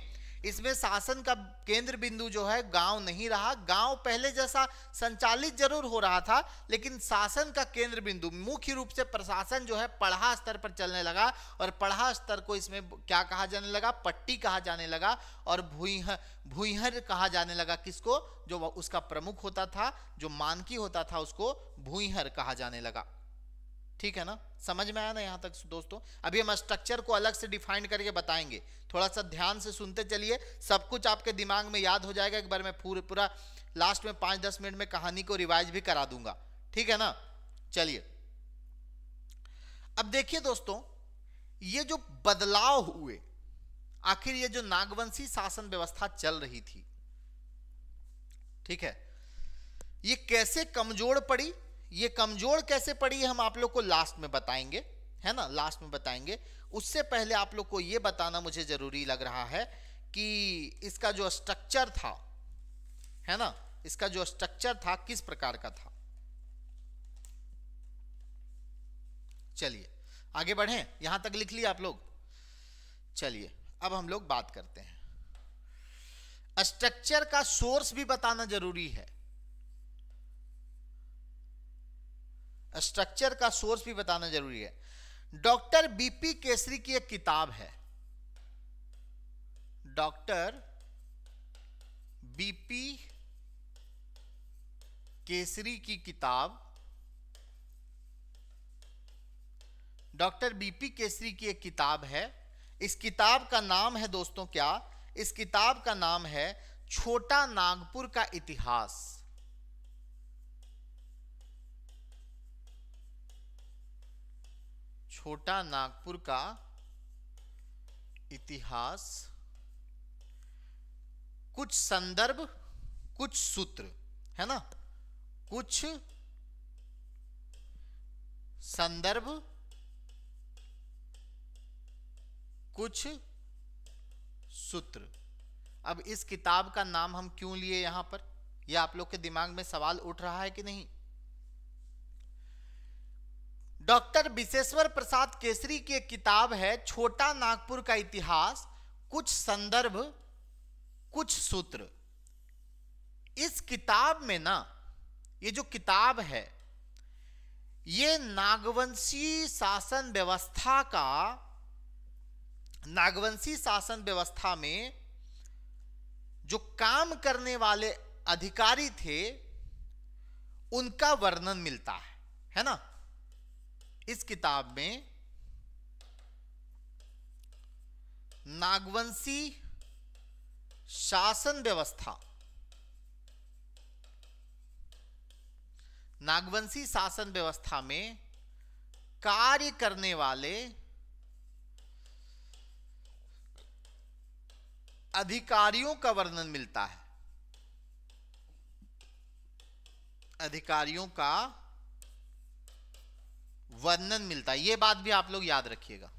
इसमें शासन का केंद्र बिंदु जो है गांव नहीं रहा गांव पहले जैसा संचालित जरूर हो रहा था लेकिन शासन का केंद्र बिंदु मुख्य रूप से प्रशासन जो है पढ़ा स्तर पर चलने लगा और पढ़ा स्तर को इसमें क्या कहा जाने लगा पट्टी कहा जाने लगा और भूह भूहर कहा जाने लगा किसको जो उसका प्रमुख होता था जो मानकी होता था उसको भूहर कहा जाने लगा ठीक है ना समझ में आया ना यहाँ तक दोस्तों अभी हम स्ट्रक्चर को अलग से डिफाइन करके बताएंगे थोड़ा सा ध्यान से सुनते चलिए सब कुछ आपके दिमाग में याद हो जाएगा एक बार मैं पूरे पूरा लास्ट में पाँच दस मिनट में कहानी को रिवाइज भी करा दूंगा ठीक है ना चलिए अब देखिए दोस्तों ये जो बदलाव हुए आखिर ये जो नागवंशी शासन व्यवस्था चल रही थी ठीक है ये कैसे कमजोर पड़ी ये कमजोर कैसे पड़ी हम आप लोग को लास्ट में बताएंगे है ना लास्ट में बताएंगे उससे पहले आप लोग को ये बताना मुझे जरूरी लग रहा है कि इसका जो स्ट्रक्चर था है ना इसका जो स्ट्रक्चर था किस प्रकार का था चलिए आगे बढ़े यहां तक लिख लिया आप लोग चलिए अब हम लोग बात करते हैं स्ट्रक्चर का सोर्स भी बताना जरूरी है स्ट्रक्चर का सोर्स भी बताना जरूरी है डॉक्टर बीपी केसरी की एक किताब है डॉक्टर बीपी केसरी की किताब डॉक्टर बीपी केसरी की एक किताब है इस किताब का नाम है दोस्तों क्या इस किताब का नाम है छोटा नागपुर का इतिहास छोटा नागपुर का इतिहास कुछ संदर्भ कुछ सूत्र है ना कुछ संदर्भ कुछ सूत्र अब इस किताब का नाम हम क्यों लिए यहां पर यह आप लोग के दिमाग में सवाल उठ रहा है कि नहीं डॉक्टर विशेश्वर प्रसाद केसरी की एक किताब है छोटा नागपुर का इतिहास कुछ संदर्भ कुछ सूत्र इस किताब में ना ये जो किताब है ये नागवंशी शासन व्यवस्था का नागवंशी शासन व्यवस्था में जो काम करने वाले अधिकारी थे उनका वर्णन मिलता है है ना इस किताब में नागवंशी शासन व्यवस्था नागवंशी शासन व्यवस्था में कार्य करने वाले अधिकारियों का वर्णन मिलता है अधिकारियों का वर्णन मिलता है ये बात भी आप लोग याद रखिएगा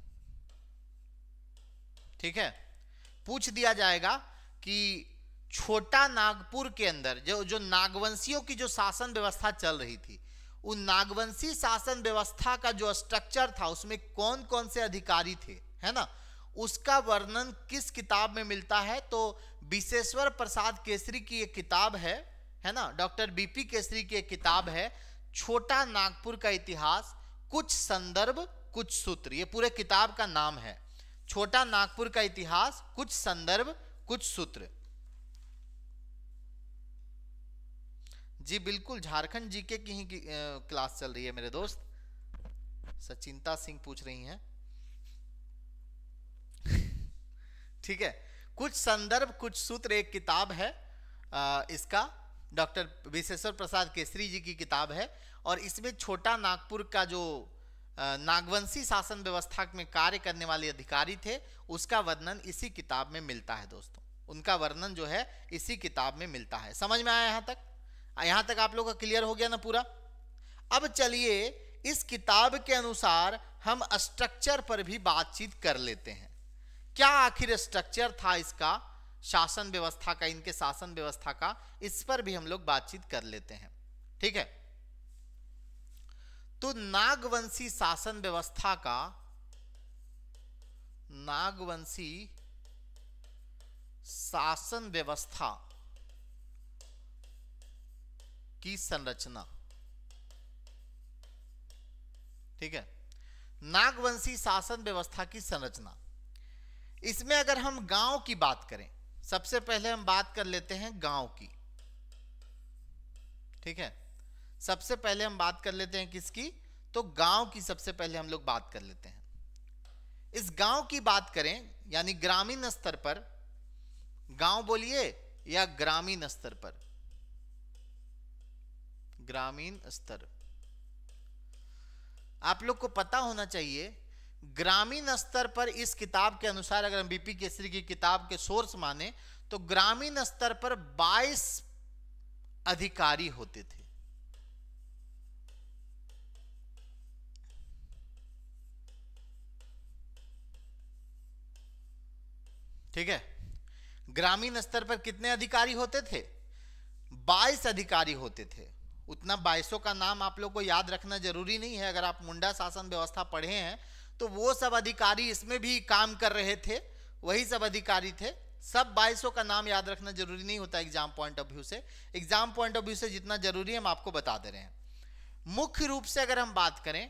ठीक है पूछ दिया जाएगा कि छोटा नागपुर के अंदर जो जो नागवंशियों की जो शासन व्यवस्था चल रही थी उन नागवंशी शासन व्यवस्था का जो स्ट्रक्चर था उसमें कौन कौन से अधिकारी थे है ना उसका वर्णन किस किताब में मिलता है तो विशेश्वर प्रसाद केसरी की एक किताब है है ना डॉक्टर बीपी केसरी की एक किताब है छोटा नागपुर का इतिहास कुछ संदर्भ कुछ सूत्र ये पूरे किताब का नाम है छोटा नागपुर का इतिहास कुछ संदर्भ कुछ सूत्र जी बिल्कुल झारखंड जीके की ही क्लास चल रही है मेरे दोस्त सचिंता सिंह पूछ रही हैं ठीक है कुछ संदर्भ कुछ सूत्र एक किताब है आ, इसका डॉक्टर विशेश्वर प्रसाद केसरी जी की किताब है और इसमें छोटा नागपुर का जो नागवंशी शासन व्यवस्था में कार्य करने वाले अधिकारी थे उसका वर्णन इसी किताब में मिलता है दोस्तों उनका वर्णन जो है इसी किताब में मिलता है समझ में आया यहां तक यहाँ तक आप लोग का क्लियर हो गया ना पूरा अब चलिए इस किताब के अनुसार हम स्ट्रक्चर पर भी बातचीत कर लेते हैं क्या आखिर स्ट्रक्चर था इसका शासन व्यवस्था का इनके शासन व्यवस्था का इस पर भी हम लोग बातचीत कर लेते हैं ठीक है तो नागवंशी शासन व्यवस्था का नागवंशी शासन व्यवस्था की संरचना ठीक है नागवंशी शासन व्यवस्था की संरचना इसमें अगर हम गांव की बात करें सबसे पहले हम बात कर लेते हैं गांव की ठीक है सबसे पहले हम बात कर लेते हैं किसकी तो गांव की सबसे पहले हम लोग बात कर लेते हैं इस गांव की बात करें यानी ग्रामीण स्तर पर गांव बोलिए या ग्रामीण स्तर पर ग्रामीण स्तर आप लोग को पता होना चाहिए ग्रामीण स्तर पर इस किताब के अनुसार अगर हम बीपी केसरी की किताब के सोर्स माने तो ग्रामीण स्तर पर 22 अधिकारी होते थे ठीक है ग्रामीण स्तर पर कितने अधिकारी होते थे बाईस अधिकारी होते थे उतना बाईसों का नाम आप लोग को याद रखना जरूरी नहीं है अगर आप मुंडा शासन व्यवस्था पढ़े हैं तो वो सब अधिकारी इसमें भी काम कर रहे थे वही सब अधिकारी थे सब बाईसों का नाम याद रखना जरूरी नहीं होता एग्जाम पॉइंट ऑफ व्यू से एग्जाम पॉइंट ऑफ व्यू से जितना जरूरी है हम आपको बता दे रहे हैं मुख्य रूप से अगर हम बात करें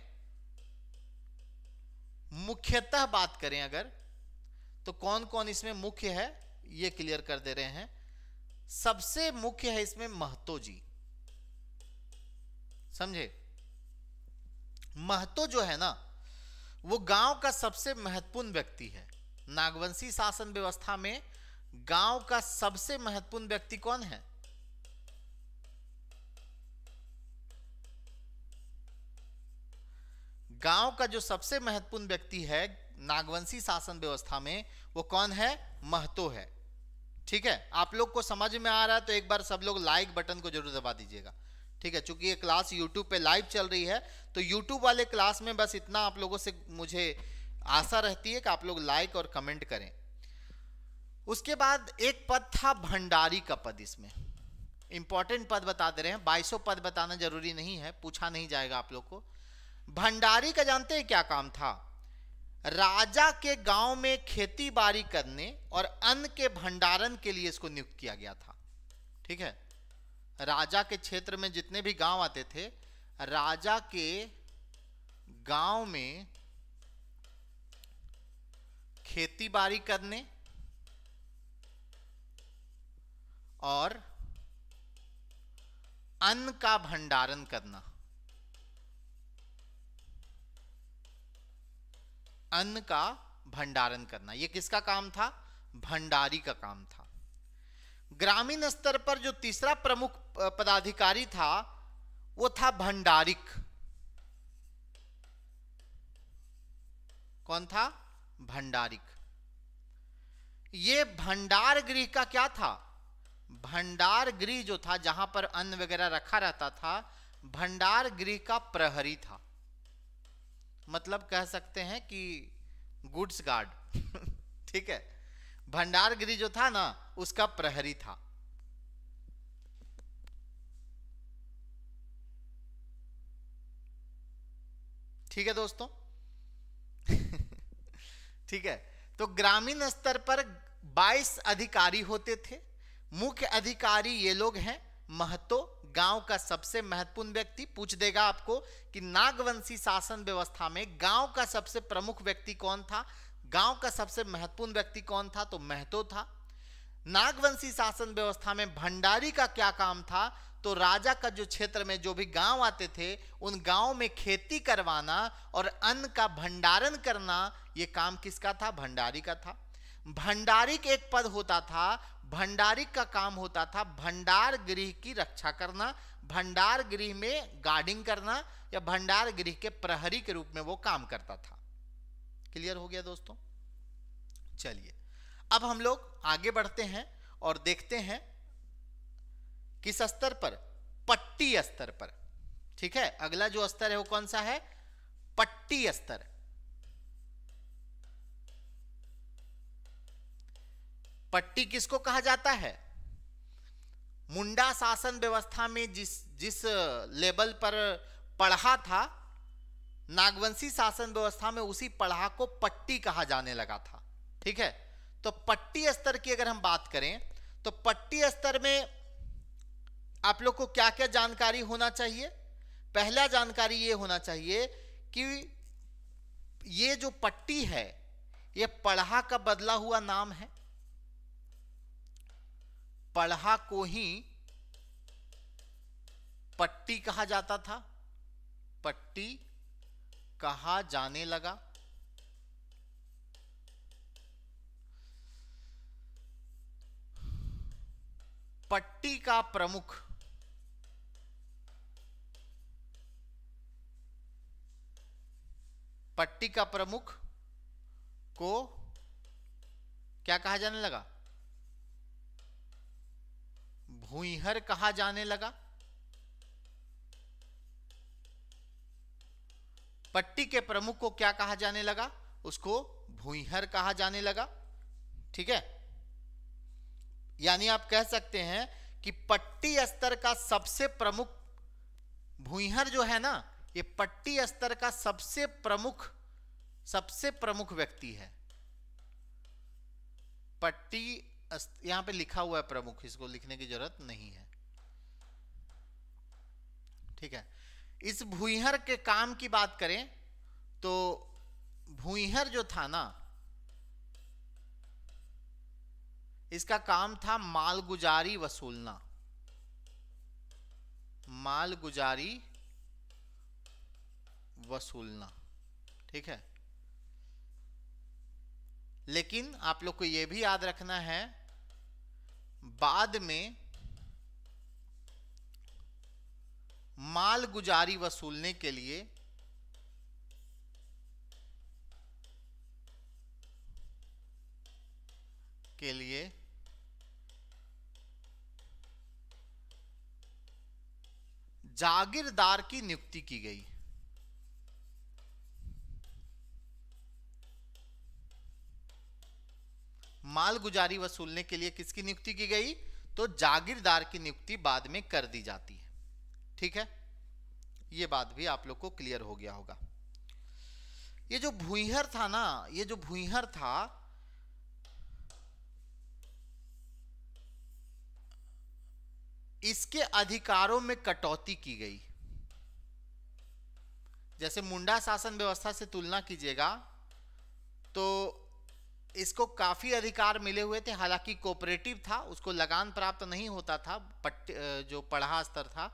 मुख्यतः बात करें अगर तो कौन कौन इसमें मुख्य है ये क्लियर कर दे रहे हैं सबसे मुख्य है इसमें महतो जी समझे महतो जो है ना वो गांव का सबसे महत्वपूर्ण व्यक्ति है नागवंशी शासन व्यवस्था में गांव का सबसे महत्वपूर्ण व्यक्ति कौन है गांव का जो सबसे महत्वपूर्ण व्यक्ति है नागवंशी शासन व्यवस्था में वो कौन है महतो है ठीक है आप लोग को समझ में आ रहा है तो एक बार सब लोग लाइक बटन को जरूर दबा दीजिएगा ठीक है चूंकि ये क्लास यूट्यूब पे लाइव चल रही है तो यूट्यूब वाले क्लास में बस इतना आप लोगों से मुझे आशा रहती है कि आप लोग लाइक और कमेंट करें उसके बाद एक पद था भंडारी का पद इसमें इंपॉर्टेंट पद बता दे रहे हैं बाईसों पद बताना जरूरी नहीं है पूछा नहीं जाएगा आप लोग को भंडारी का जानते हैं क्या काम था राजा के गांव में खेती बाड़ी करने और अन्न के भंडारण के लिए इसको नियुक्त किया गया था ठीक है राजा के क्षेत्र में जितने भी गांव आते थे राजा के गांव में खेती बाड़ी करने और अन्न का भंडारण करना अन्न का भंडारण करना यह किसका काम था भंडारी का काम था ग्रामीण स्तर पर जो तीसरा प्रमुख पदाधिकारी था वो था भंडारिक कौन था भंडारिक ये भंडार गृह का क्या था भंडार गृह जो था जहां पर अन्न वगैरह रखा रहता था भंडार गृह का प्रहरी था मतलब कह सकते हैं कि गुड्स गार्ड ठीक है भंडार गिरी जो था ना उसका प्रहरी था ठीक है दोस्तों ठीक है तो ग्रामीण स्तर पर 22 अधिकारी होते थे मुख्य अधिकारी ये लोग हैं महतो गांव का सबसे महत्वपूर्ण व्यक्ति पूछ देगा आपको कि नागवंशी शासन व्यवस्था में गांव का सबसे प्रमुख व्यक्ति कौन था गांव का सबसे महत्वपूर्ण व्यक्ति कौन था तो महतो था नागवंशी शासन व्यवस्था में भंडारी का क्या काम था तो राजा का जो क्षेत्र में जो भी गांव आते थे उन गांव में खेती करवाना और अन्न का भंडारण करना ये काम किसका था भंडारी का था भंडारी के एक पद होता था भंडारिक का काम होता था भंडार गृह की रक्षा करना भंडार गृह में गार्डिंग करना या भंडार गृह के प्रहरी के रूप में वो काम करता था क्लियर हो गया दोस्तों चलिए अब हम लोग आगे बढ़ते हैं और देखते हैं किस स्तर पर पट्टी स्तर पर ठीक है अगला जो स्तर है वो कौन सा है पट्टी स्तर पट्टी किसको कहा जाता है मुंडा शासन व्यवस्था में जिस जिस लेवल पर पढ़ा था नागवंशी शासन व्यवस्था में उसी पढ़ा को पट्टी कहा जाने लगा था ठीक है तो पट्टी स्तर की अगर हम बात करें तो पट्टी स्तर में आप लोग को क्या क्या जानकारी होना चाहिए पहला जानकारी ये होना चाहिए कि ये जो पट्टी है ये पढ़ा का बदला हुआ नाम है पढ़ा को ही पट्टी कहा जाता था पट्टी कहा जाने लगा पट्टी का प्रमुख पट्टी का प्रमुख को क्या कहा जाने लगा हुईहर कहा जाने लगा पट्टी के प्रमुख को क्या कहा जाने लगा उसको भूईहर कहा जाने लगा ठीक है यानी आप कह सकते हैं कि पट्टी स्तर का सबसे प्रमुख भूईहर जो है ना ये पट्टी स्तर का सबसे प्रमुख सबसे प्रमुख व्यक्ति है पट्टी यहाँ पे लिखा हुआ है प्रमुख इसको लिखने की जरूरत नहीं है ठीक है इस भूहर के काम की बात करें तो भूहर जो था ना इसका काम था मालगुजारी वसूलना मालगुजारी वसूलना ठीक है लेकिन आप लोग को यह भी याद रखना है बाद में माल गुजारी वसूलने के लिए के लिए जागीरदार की नियुक्ति की गई मालगुजारी वसूलने के लिए किसकी नियुक्ति की गई तो जागीरदार की नियुक्ति बाद में कर दी जाती है ठीक है ये बात भी आप लोग को क्लियर हो गया होगा ये जो भूहर था ना ये जो भूहर था इसके अधिकारों में कटौती की गई जैसे मुंडा शासन व्यवस्था से तुलना कीजिएगा तो इसको काफ़ी अधिकार मिले हुए थे हालांकि कोऑपरेटिव था उसको लगान प्राप्त नहीं होता था पट जो पढ़ा स्तर था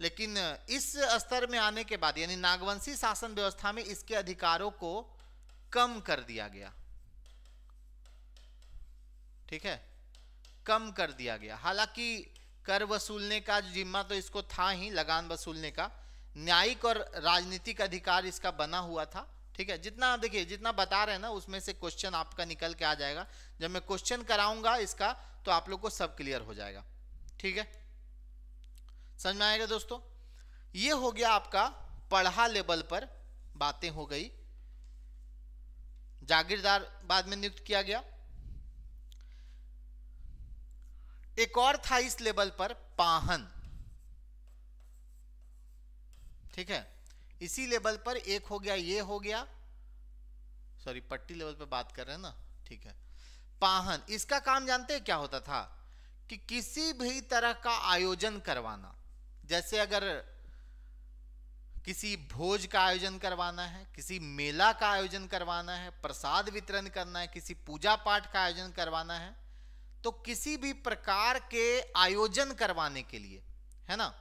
लेकिन इस स्तर में आने के बाद यानी नागवंशी शासन व्यवस्था में इसके अधिकारों को कम कर दिया गया ठीक है कम कर दिया गया हालांकि कर वसूलने का जिम्मा तो इसको था ही लगान वसूलने का न्यायिक और राजनीतिक अधिकार इसका बना हुआ था ठीक है जितना देखिए जितना बता रहे हैं ना उसमें से क्वेश्चन आपका निकल के आ जाएगा जब मैं क्वेश्चन कराऊंगा इसका तो आप लोग को सब क्लियर हो जाएगा ठीक है समझ में आएगा दोस्तों ये हो गया आपका पढ़ा लेवल पर बातें हो गई जागीरदार बाद में नियुक्त किया गया एक और था इस लेवल पर पाहन ठीक है इसी लेवल पर एक हो गया ये हो गया सॉरी पट्टी लेवल पर बात कर रहे हैं ना ठीक है पाहन इसका काम जानते हैं क्या होता था कि किसी भी तरह का आयोजन करवाना जैसे अगर किसी भोज का आयोजन करवाना है किसी मेला का आयोजन करवाना है प्रसाद वितरण करना है किसी पूजा पाठ का आयोजन करवाना है तो किसी भी प्रकार के आयोजन करवाने के लिए है ना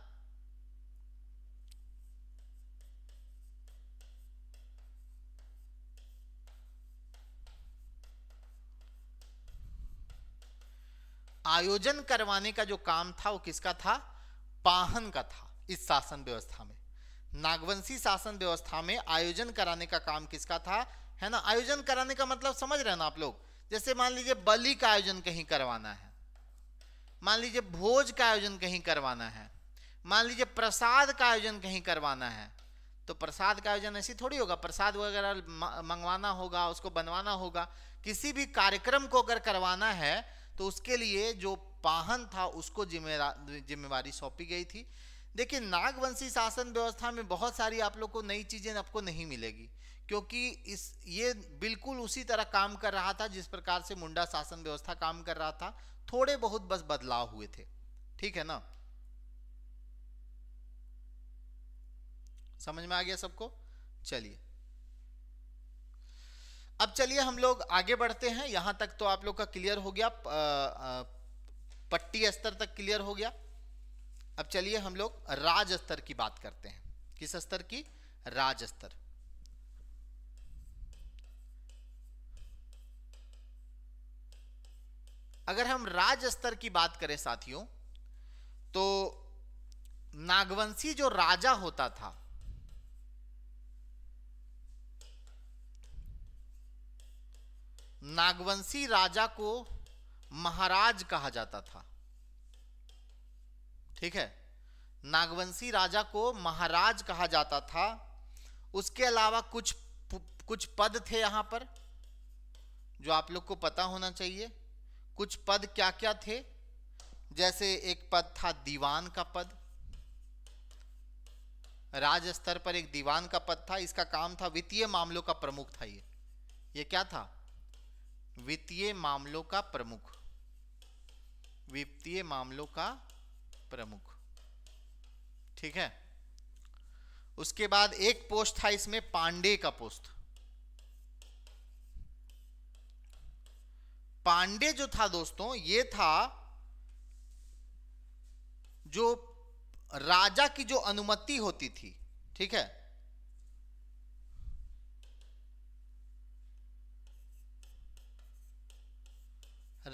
आयोजन करवाने का जो काम था वो किसका था पाहन का था इस शासन व्यवस्था में नागवंशी शासन व्यवस्था में आयोजन कराने का काम किसका था है ना आयोजन कराने का मतलब समझ रहे ना आप लोग जैसे मान लीजिए बलि का आयोजन कहीं करवाना है मान लीजिए भोज का आयोजन कहीं करवाना है मान लीजिए प्रसाद का आयोजन कहीं करवाना है तो प्रसाद का आयोजन ऐसी थोड़ी होगा प्रसाद वगैरह मंगवाना होगा उसको बनवाना होगा किसी भी कार्यक्रम को अगर करवाना है तो उसके लिए जो पाहन था उसको जिम्मेवारी सौंपी गई थी देखिए नागवंशी शासन व्यवस्था में बहुत सारी आप लोग को नई चीज़ें आपको नहीं मिलेगी क्योंकि इस ये बिल्कुल उसी तरह काम कर रहा था जिस प्रकार से मुंडा शासन व्यवस्था काम कर रहा था थोड़े बहुत बस बदलाव हुए थे ठीक है ना समझ में आ गया सबको चलिए अब चलिए हम लोग आगे बढ़ते हैं यहां तक तो आप लोग का क्लियर हो गया पट्टी स्तर तक क्लियर हो गया अब चलिए हम लोग राज स्तर की बात करते हैं किस स्तर की राज स्तर अगर हम राज स्तर की बात करें साथियों तो नागवंशी जो राजा होता था नागवंशी राजा को महाराज कहा जाता था ठीक है नागवंशी राजा को महाराज कहा जाता था उसके अलावा कुछ कुछ पद थे यहां पर जो आप लोग को पता होना चाहिए कुछ पद क्या क्या थे जैसे एक पद था दीवान का पद राज स्तर पर एक दीवान का पद था इसका काम था वित्तीय मामलों का प्रमुख था ये ये क्या था वित्तीय मामलों का प्रमुख वित्तीय मामलों का प्रमुख ठीक है उसके बाद एक पोस्ट था इसमें पांडे का पोस्ट पांडे जो था दोस्तों ये था जो राजा की जो अनुमति होती थी ठीक है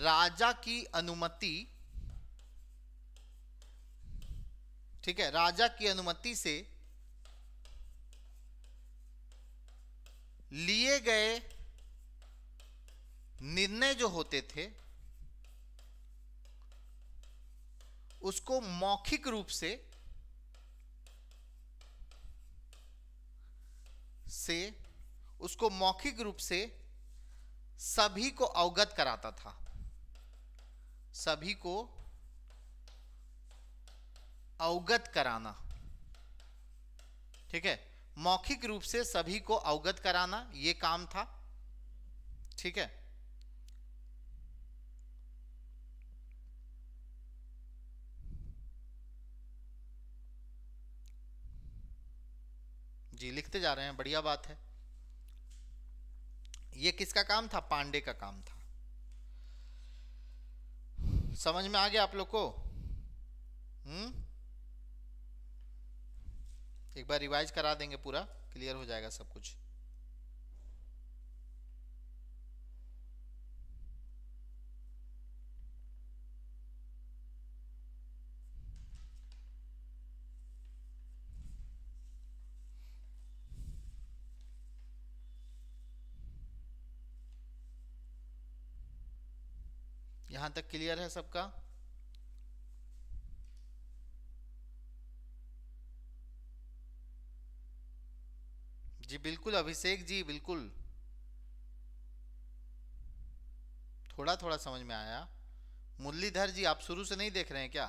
राजा की अनुमति ठीक है राजा की अनुमति से लिए गए निर्णय जो होते थे उसको मौखिक रूप से से उसको मौखिक रूप से सभी को अवगत कराता था सभी को अवगत कराना ठीक है मौखिक रूप से सभी को अवगत कराना ये काम था ठीक है जी लिखते जा रहे हैं बढ़िया बात है ये किसका काम था पांडे का काम था समझ में आ गया आप लोग को हम्म एक बार रिवाइज करा देंगे पूरा क्लियर हो जाएगा सब कुछ यहां तक क्लियर है सबका जी बिल्कुल अभिषेक जी बिल्कुल थोड़ा थोड़ा समझ में आया मुरलीधर जी आप शुरू से नहीं देख रहे हैं क्या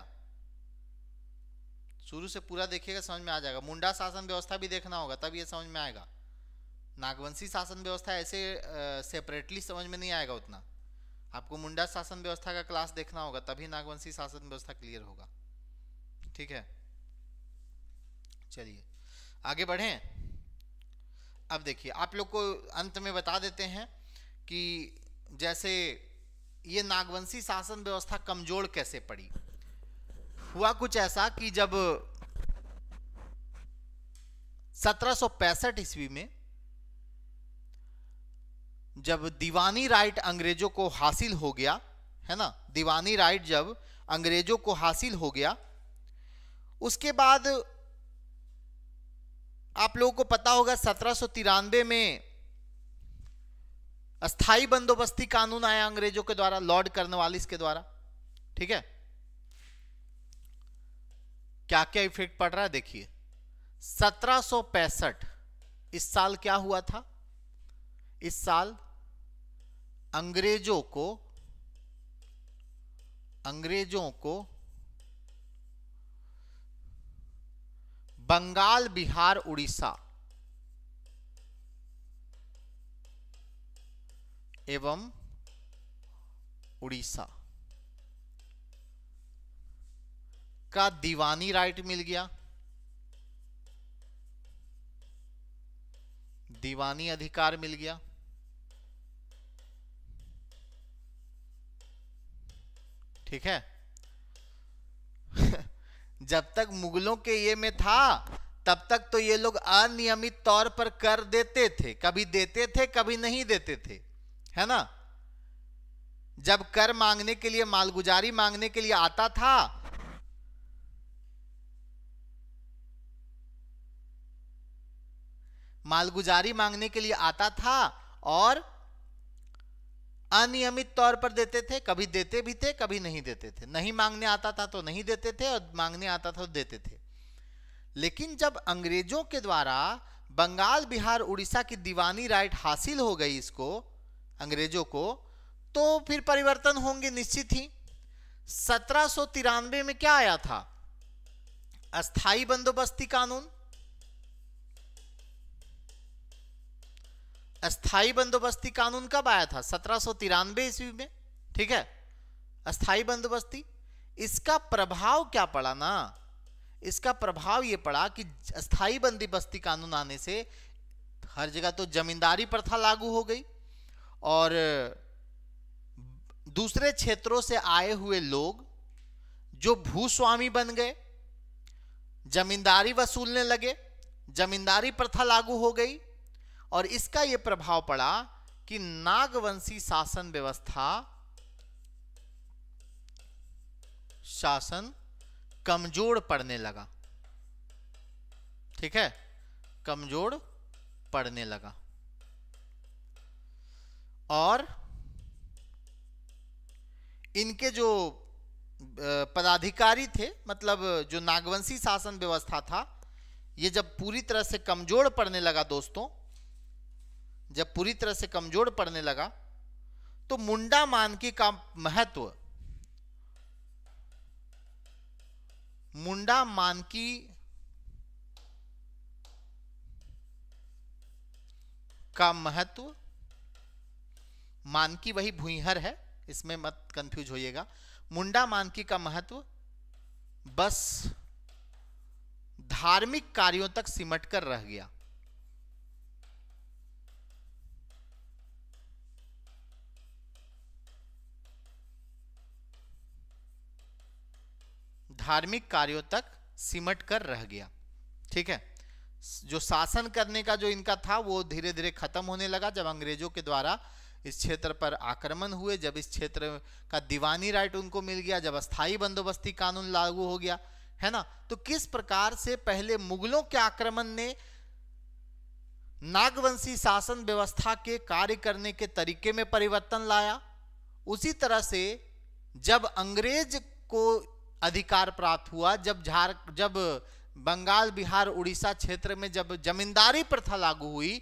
शुरू से पूरा देखिएगा समझ में आ जाएगा मुंडा शासन व्यवस्था भी देखना होगा तब ये समझ में आएगा नागवंशी शासन व्यवस्था ऐसे सेपरेटली समझ में नहीं आएगा उतना आपको मुंडा शासन व्यवस्था का क्लास देखना होगा तभी नागवंशी शासन व्यवस्था क्लियर होगा ठीक है चलिए आगे बढ़े अब देखिए आप लोग को अंत में बता देते हैं कि जैसे ये नागवंशी शासन व्यवस्था कमजोर कैसे पड़ी हुआ कुछ ऐसा कि जब सत्रह ईस्वी में जब दीवानी राइट अंग्रेजों को हासिल हो गया है ना दीवानी राइट जब अंग्रेजों को हासिल हो गया उसके बाद आप लोगों को पता होगा सत्रह में अस्थाई बंदोबस्ती कानून आया अंग्रेजों के द्वारा लॉर्ड कर्नवालिस के द्वारा ठीक है क्या क्या इफेक्ट पड़ रहा है देखिए सत्रह इस साल क्या हुआ था इस साल अंग्रेजों को अंग्रेजों को बंगाल बिहार उड़ीसा एवं उड़ीसा का दीवानी राइट मिल गया दीवानी अधिकार मिल गया ठीक है जब तक मुगलों के ये में था तब तक तो ये लोग अनियमित तौर पर कर देते थे कभी देते थे कभी नहीं देते थे है ना जब कर मांगने के लिए मालगुजारी मांगने के लिए आता था मालगुजारी मांगने के लिए आता था और अनियमित तौर पर देते थे कभी देते भी थे कभी नहीं देते थे नहीं मांगने आता था तो नहीं देते थे और मांगने आता था तो देते थे लेकिन जब अंग्रेजों के द्वारा बंगाल बिहार उड़ीसा की दीवानी राइट हासिल हो गई इसको अंग्रेजों को तो फिर परिवर्तन होंगे निश्चित ही सत्रह में क्या आया था अस्थाई बंदोबस्ती कानून अस्थाई बंदोबस्ती कानून कब आया था सत्रह सो तिरानवे ईस्वी में ठीक है अस्थाई बंदोबस्ती इसका प्रभाव क्या पड़ा ना इसका प्रभाव यह पड़ा कि अस्थाई बंदोबस्ती कानून आने से हर जगह तो जमींदारी प्रथा लागू हो गई और दूसरे क्षेत्रों से आए हुए लोग जो भूस्वामी बन गए जमींदारी वसूलने लगे जमींदारी प्रथा लागू हो गई और इसका यह प्रभाव पड़ा कि नागवंशी शासन व्यवस्था शासन कमजोर पड़ने लगा ठीक है कमजोर पड़ने लगा और इनके जो पदाधिकारी थे मतलब जो नागवंशी शासन व्यवस्था था ये जब पूरी तरह से कमजोर पड़ने लगा दोस्तों जब पूरी तरह से कमजोर पड़ने लगा तो मुंडा मानकी का महत्व मुंडा मानकी का महत्व मानकी वही भूहर है इसमें मत कंफ्यूज होइएगा मुंडा मानकी का महत्व बस धार्मिक कार्यों तक सिमट कर रह गया धार्मिक कार्यों तक सिमट कर रह गया ठीक है जो शासन करने का जो इनका था वो धीरे धीरे खत्म होने लगा जब अंग्रेजों के द्वारा इस क्षेत्र पर आक्रमण हुए जब इस क्षेत्र का दीवानी राइट उनको मिल गया जब अस्थाई बंदोबस्ती कानून लागू हो गया है ना तो किस प्रकार से पहले मुगलों के आक्रमण ने नागवंशी शासन व्यवस्था के कार्य करने के तरीके में परिवर्तन लाया उसी तरह से जब अंग्रेज को अधिकार प्राप्त हुआ जब झार जब बंगाल बिहार उड़ीसा क्षेत्र में जब जमींदारी प्रथा लागू हुई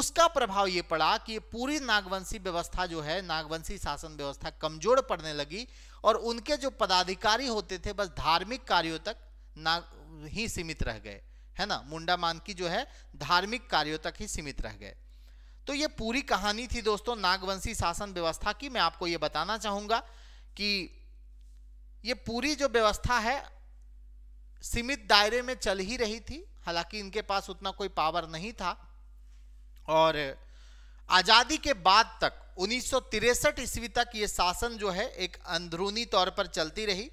उसका प्रभाव ये पड़ा कि पूरी नागवंशी व्यवस्था जो है नागवंशी शासन व्यवस्था कमजोर पड़ने लगी और उनके जो पदाधिकारी होते थे बस धार्मिक कार्यों तक नाग ही सीमित रह गए है ना मुंडा मानकी जो है धार्मिक कार्यों तक ही सीमित रह गए तो ये पूरी कहानी थी दोस्तों नागवंशी शासन व्यवस्था की मैं आपको ये बताना चाहूँगा कि ये पूरी जो व्यवस्था है सीमित दायरे में चल ही रही थी हालांकि इनके पास उतना कोई पावर नहीं था और आज़ादी के बाद तक उन्नीस ईस्वी तक ये शासन जो है एक अंदरूनी तौर पर चलती रही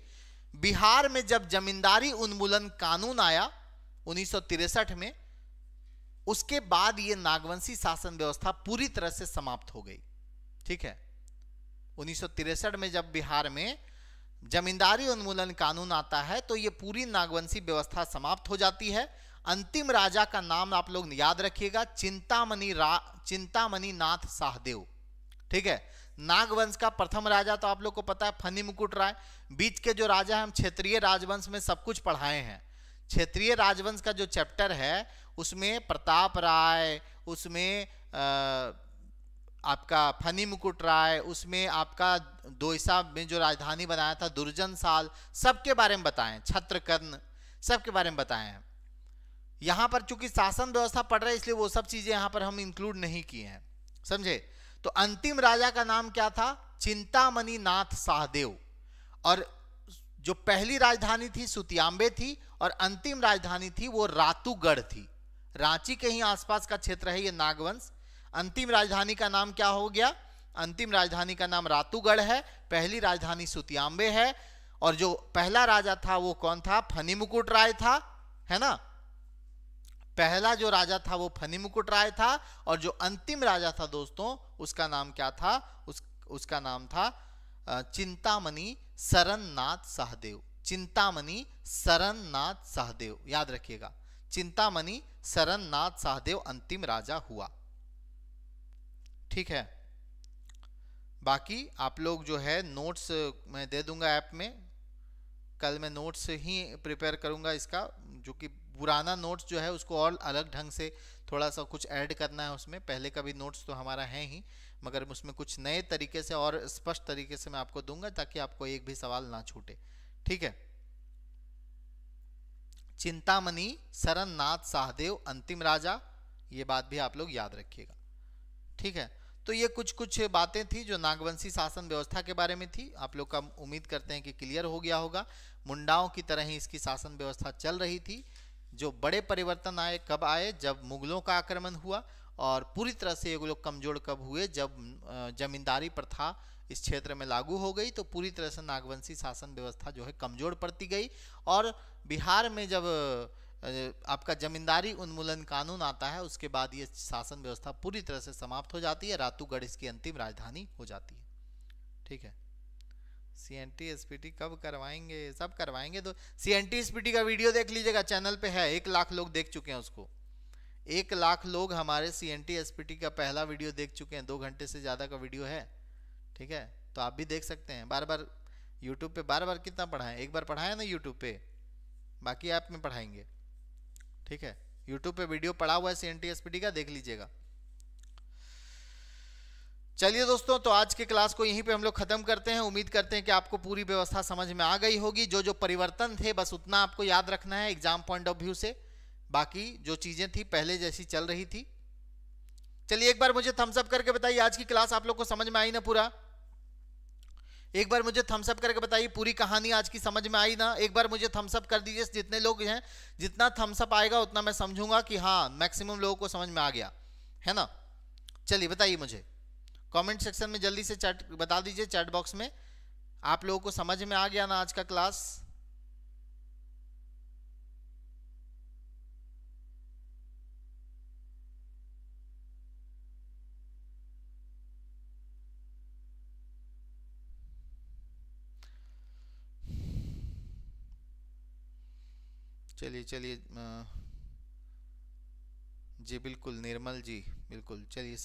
बिहार में जब जमींदारी उन्मूलन कानून आया उन्नीस में उसके बाद ये नागवंशी शासन व्यवस्था पूरी तरह से समाप्त हो गई ठीक है उन्नीस में जब बिहार में जमींदारी उन्मूलन कानून आता है तो ये पूरी नागवंशी व्यवस्था समाप्त हो जाती है अंतिम राजा का नाम आप लोग याद रखिएगा चिंतामणि रा चिंतामणि नाथ साहदेव ठीक है नागवंश का प्रथम राजा तो आप लोग को पता है फनी मुकुट राय बीच के जो राजा हैं हम क्षेत्रीय राजवंश में सब कुछ पढ़ाए हैं क्षेत्रीय राजवंश का जो चैप्टर है उसमें प्रताप राय उसमें आपका फनी मुकुट राय उसमें आपका दोईसा में जो राजधानी बनाया था दुर्जन साल सबके बारे में बताएं छत्रकर्ण सबके बारे में बताएं यहाँ पर चूंकि शासन व्यवस्था पड़ रहा है इसलिए वो सब चीज़ें यहाँ पर हम इंक्लूड नहीं किए हैं समझे तो अंतिम राजा का नाम क्या था चिंतामणि नाथ शाहदेव और जो पहली राजधानी थी सुतियांबे थी और अंतिम राजधानी थी वो रातूगढ़ थी रांची के ही आसपास का क्षेत्र है ये नागवंश अंतिम राजधानी का नाम क्या हो गया अंतिम राजधानी का नाम रातूगढ़ है पहली राजधानी सुतियांबे है और जो पहला राजा था वो कौन था फनी मुकुट राय था है ना पहला जो राजा था वो फनी मुकुट राय था और जो अंतिम राजा था दोस्तों उसका नाम क्या था उस उसका नाम था चिंतामणि सरननाथ सहदेव चिंतामणि सरननाथ सहदेव याद रखिएगा चिंतामणि सरननाथ सहदेव अंतिम राजा हुआ ठीक है बाकी आप लोग जो है नोट्स मैं दे दूंगा ऐप में कल मैं नोट्स ही प्रिपेयर करूंगा इसका जो कि पुराना नोट्स जो है उसको और अलग ढंग से थोड़ा सा कुछ ऐड करना है उसमें पहले का भी नोट्स तो हमारा है ही मगर उसमें कुछ नए तरीके से और स्पष्ट तरीके से मैं आपको दूंगा ताकि आपको एक भी सवाल ना छूटे ठीक है चिंतामणि शरण नाथ सहदेव अंतिम राजा ये बात भी आप लोग याद रखिएगा ठीक है तो ये कुछ कुछ बातें थी जो नागवंशी शासन व्यवस्था के बारे में थी आप लोग का उम्मीद करते हैं कि क्लियर हो गया होगा मुंडाओं की तरह ही इसकी शासन व्यवस्था चल रही थी जो बड़े परिवर्तन आए कब आए जब मुगलों का आक्रमण हुआ और पूरी तरह से ये लोग कमजोर कब हुए जब जमींदारी प्रथा इस क्षेत्र में लागू हो गई तो पूरी तरह से नागवंशी शासन व्यवस्था जो है कमजोर पड़ती गई और बिहार में जब आपका जमींदारी उन्मूलन कानून आता है उसके बाद ये शासन व्यवस्था पूरी तरह से समाप्त हो जाती है रातूगढ़ इसकी अंतिम राजधानी हो जाती है ठीक है C N T S P T कब करवाएंगे सब करवाएंगे तो C N T S P T का वीडियो देख लीजिएगा चैनल पे है एक लाख लोग देख चुके हैं उसको एक लाख लोग हमारे C N T S P T का पहला वीडियो देख चुके हैं दो घंटे से ज़्यादा का वीडियो है ठीक है तो आप भी देख सकते हैं बार बार यूट्यूब पे बार बार कितना पढ़ाएं एक बार पढ़ाएं ना यूट्यूब पे बाकी ऐप में पढ़ाएंगे ठीक है यूट्यूब पे वीडियो पड़ा हुआ है सी एन का देख लीजिएगा चलिए दोस्तों तो आज के क्लास को यहीं पे हम लोग खत्म करते हैं उम्मीद करते हैं कि आपको पूरी व्यवस्था समझ में आ गई होगी जो जो परिवर्तन थे बस उतना आपको याद रखना है एग्जाम पॉइंट ऑफ व्यू से बाकी जो चीजें थी पहले जैसी चल रही थी चलिए एक बार मुझे थम्सअप करके बताइए आज की क्लास आप लोग को समझ में आई ना पूरा एक बार मुझे थम्स अप करके बताइए पूरी कहानी आज की समझ में आई ना एक बार मुझे थम्सअप कर दीजिए जितने लोग हैं जितना थम्सअप आएगा उतना मैं समझूंगा कि हाँ मैक्सिमम लोगों को समझ में आ गया है ना चलिए बताइए मुझे कमेंट सेक्शन में जल्दी से चैट बता दीजिए चैट बॉक्स में आप लोगों को समझ में आ गया ना आज का क्लास चलिए चलिए जी बिल्कुल निर्मल जी बिल्कुल चलिए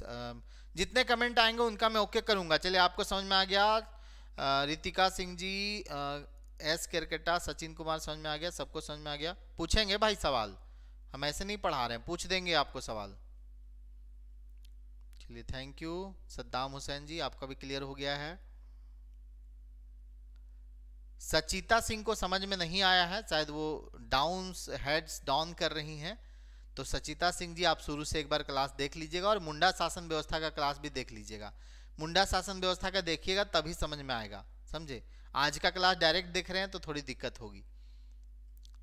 जितने कमेंट आएंगे उनका मैं ओके करूंगा चलिए आपको समझ में आ गया रितिका सिंह जी एस क्रिकेटा सचिन कुमार समझ में आ गया सबको समझ में आ गया पूछेंगे भाई सवाल हम ऐसे नहीं पढ़ा रहे हैं पूछ देंगे आपको सवाल चलिए थैंक यू सद्दाम हुसैन जी आपका भी क्लियर हो गया है सचिता सिंह को समझ में नहीं आया है शायद वो डाउन हेड्स डाउन कर रही हैं तो सचिता सिंह जी आप शुरू से एक बार क्लास देख लीजिएगा और मुंडा शासन व्यवस्था का क्लास भी देख लीजिएगा मुंडा शासन व्यवस्था का देखिएगा तभी समझ में आएगा समझे आज का क्लास डायरेक्ट देख रहे हैं तो थोड़ी दिक्कत होगी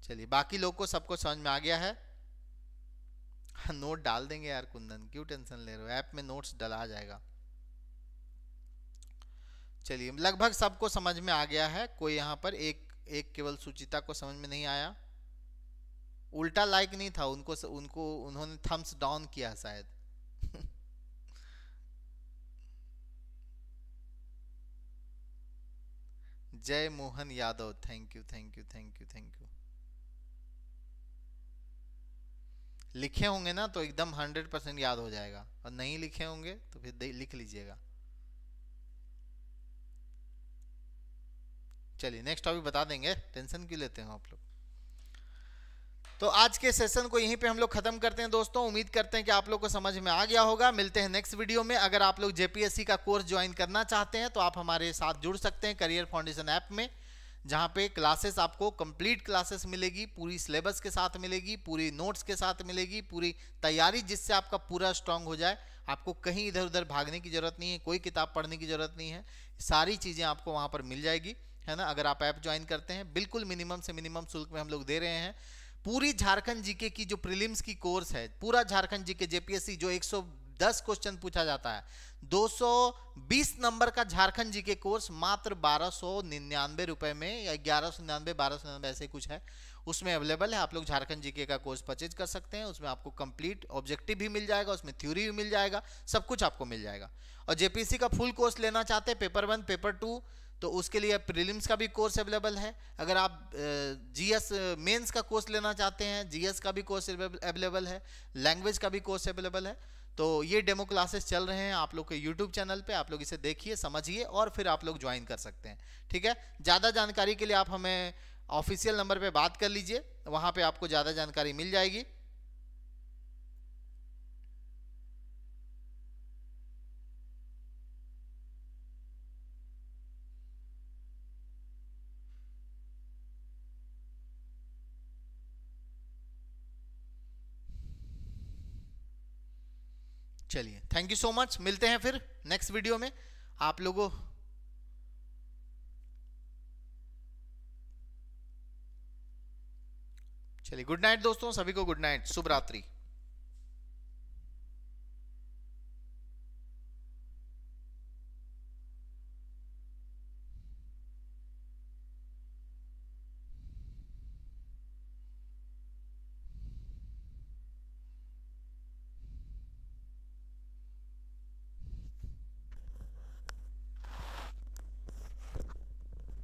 चलिए बाकी लोग को सबको समझ में आ गया है नोट डाल देंगे यार कुंदन क्यों टेंशन ले रहे हो ऐप में नोट्स डला जाएगा चलिए लगभग सबको समझ में आ गया है कोई यहाँ पर एक एक केवल सुचिता को समझ में नहीं आया उल्टा लाइक नहीं था उनको उनको उन्होंने थम्स डाउन किया शायद Jai Mohan Yadav thank you thank you thank you thank you लिखे होंगे ना तो एकदम हंड्रेड परसेंट याद हो जाएगा और नहीं लिखे होंगे तो फिर लिख लीजिएगा चलिए नेक्स्ट टॉपिक बता देंगे टेंशन क्यों लेते हो आप लोग तो आज के सेशन को यहीं पे हम लोग खत्म करते हैं दोस्तों उम्मीद करते हैं कि आप लोग को समझ में आ गया होगा मिलते हैं नेक्स्ट वीडियो में अगर आप लोग जेपीएससी का कोर्स ज्वाइन करना चाहते हैं तो आप हमारे साथ जुड़ सकते हैं करियर फाउंडेशन ऐप में जहाँ पे क्लासेस आपको कंप्लीट क्लासेस मिलेगी पूरी सिलेबस के साथ मिलेगी पूरी नोट्स के साथ मिलेगी पूरी तैयारी जिससे आपका पूरा स्ट्रांग हो जाए आपको कहीं इधर उधर भागने की ज़रूरत नहीं है कोई किताब पढ़ने की ज़रूरत नहीं है सारी चीज़ें आपको वहाँ पर मिल जाएगी है ना अगर आप ऐप ज्वाइन करते हैं बिल्कुल मिनिमम से मिनिमम शुल्क में हम लोग दे रहे हैं पूरी झारखंड जीके की जो प्रीलिम्स की कोर्स है पूरा झारखंड जीके जेपीएससी जो 110 क्वेश्चन पूछा जाता है 220 नंबर का झारखंड जीके कोर्स मात्र बारह सौ निन्यानवे रुपए में या ग्यारह सौ निन्यानवे बारह सौ निन्यानवे ऐसे कुछ है उसमें अवेलेबल है आप लोग झारखंड जीके का कोर्स परचेज कर सकते हैं उसमें आपको कंप्लीट ऑब्जेक्टिव भी मिल जाएगा उसमें थ्योरी भी मिल जाएगा सब कुछ आपको मिल जाएगा और जेपीएससी का फुल कोर्स लेना चाहते हैं पेपर वन पेपर टू तो उसके लिए प्रीलिम्स का भी कोर्स अवेलेबल है अगर आप जीएस मेंस का कोर्स लेना चाहते हैं जीएस का भी कोर्स अवेलेबल है लैंग्वेज का भी कोर्स अवेलेबल है तो ये डेमो क्लासेस चल रहे हैं आप लोग के यूट्यूब चैनल पे आप लोग इसे देखिए समझिए और फिर आप लोग ज्वाइन कर सकते हैं ठीक है ज़्यादा जानकारी के लिए आप हमें ऑफिशियल नंबर पर बात कर लीजिए वहाँ पर आपको ज़्यादा जानकारी मिल जाएगी चलिए थैंक यू सो मच मिलते हैं फिर नेक्स्ट वीडियो में आप लोगों चलिए गुड नाइट दोस्तों सभी को गुड नाइट शुभ रात्रि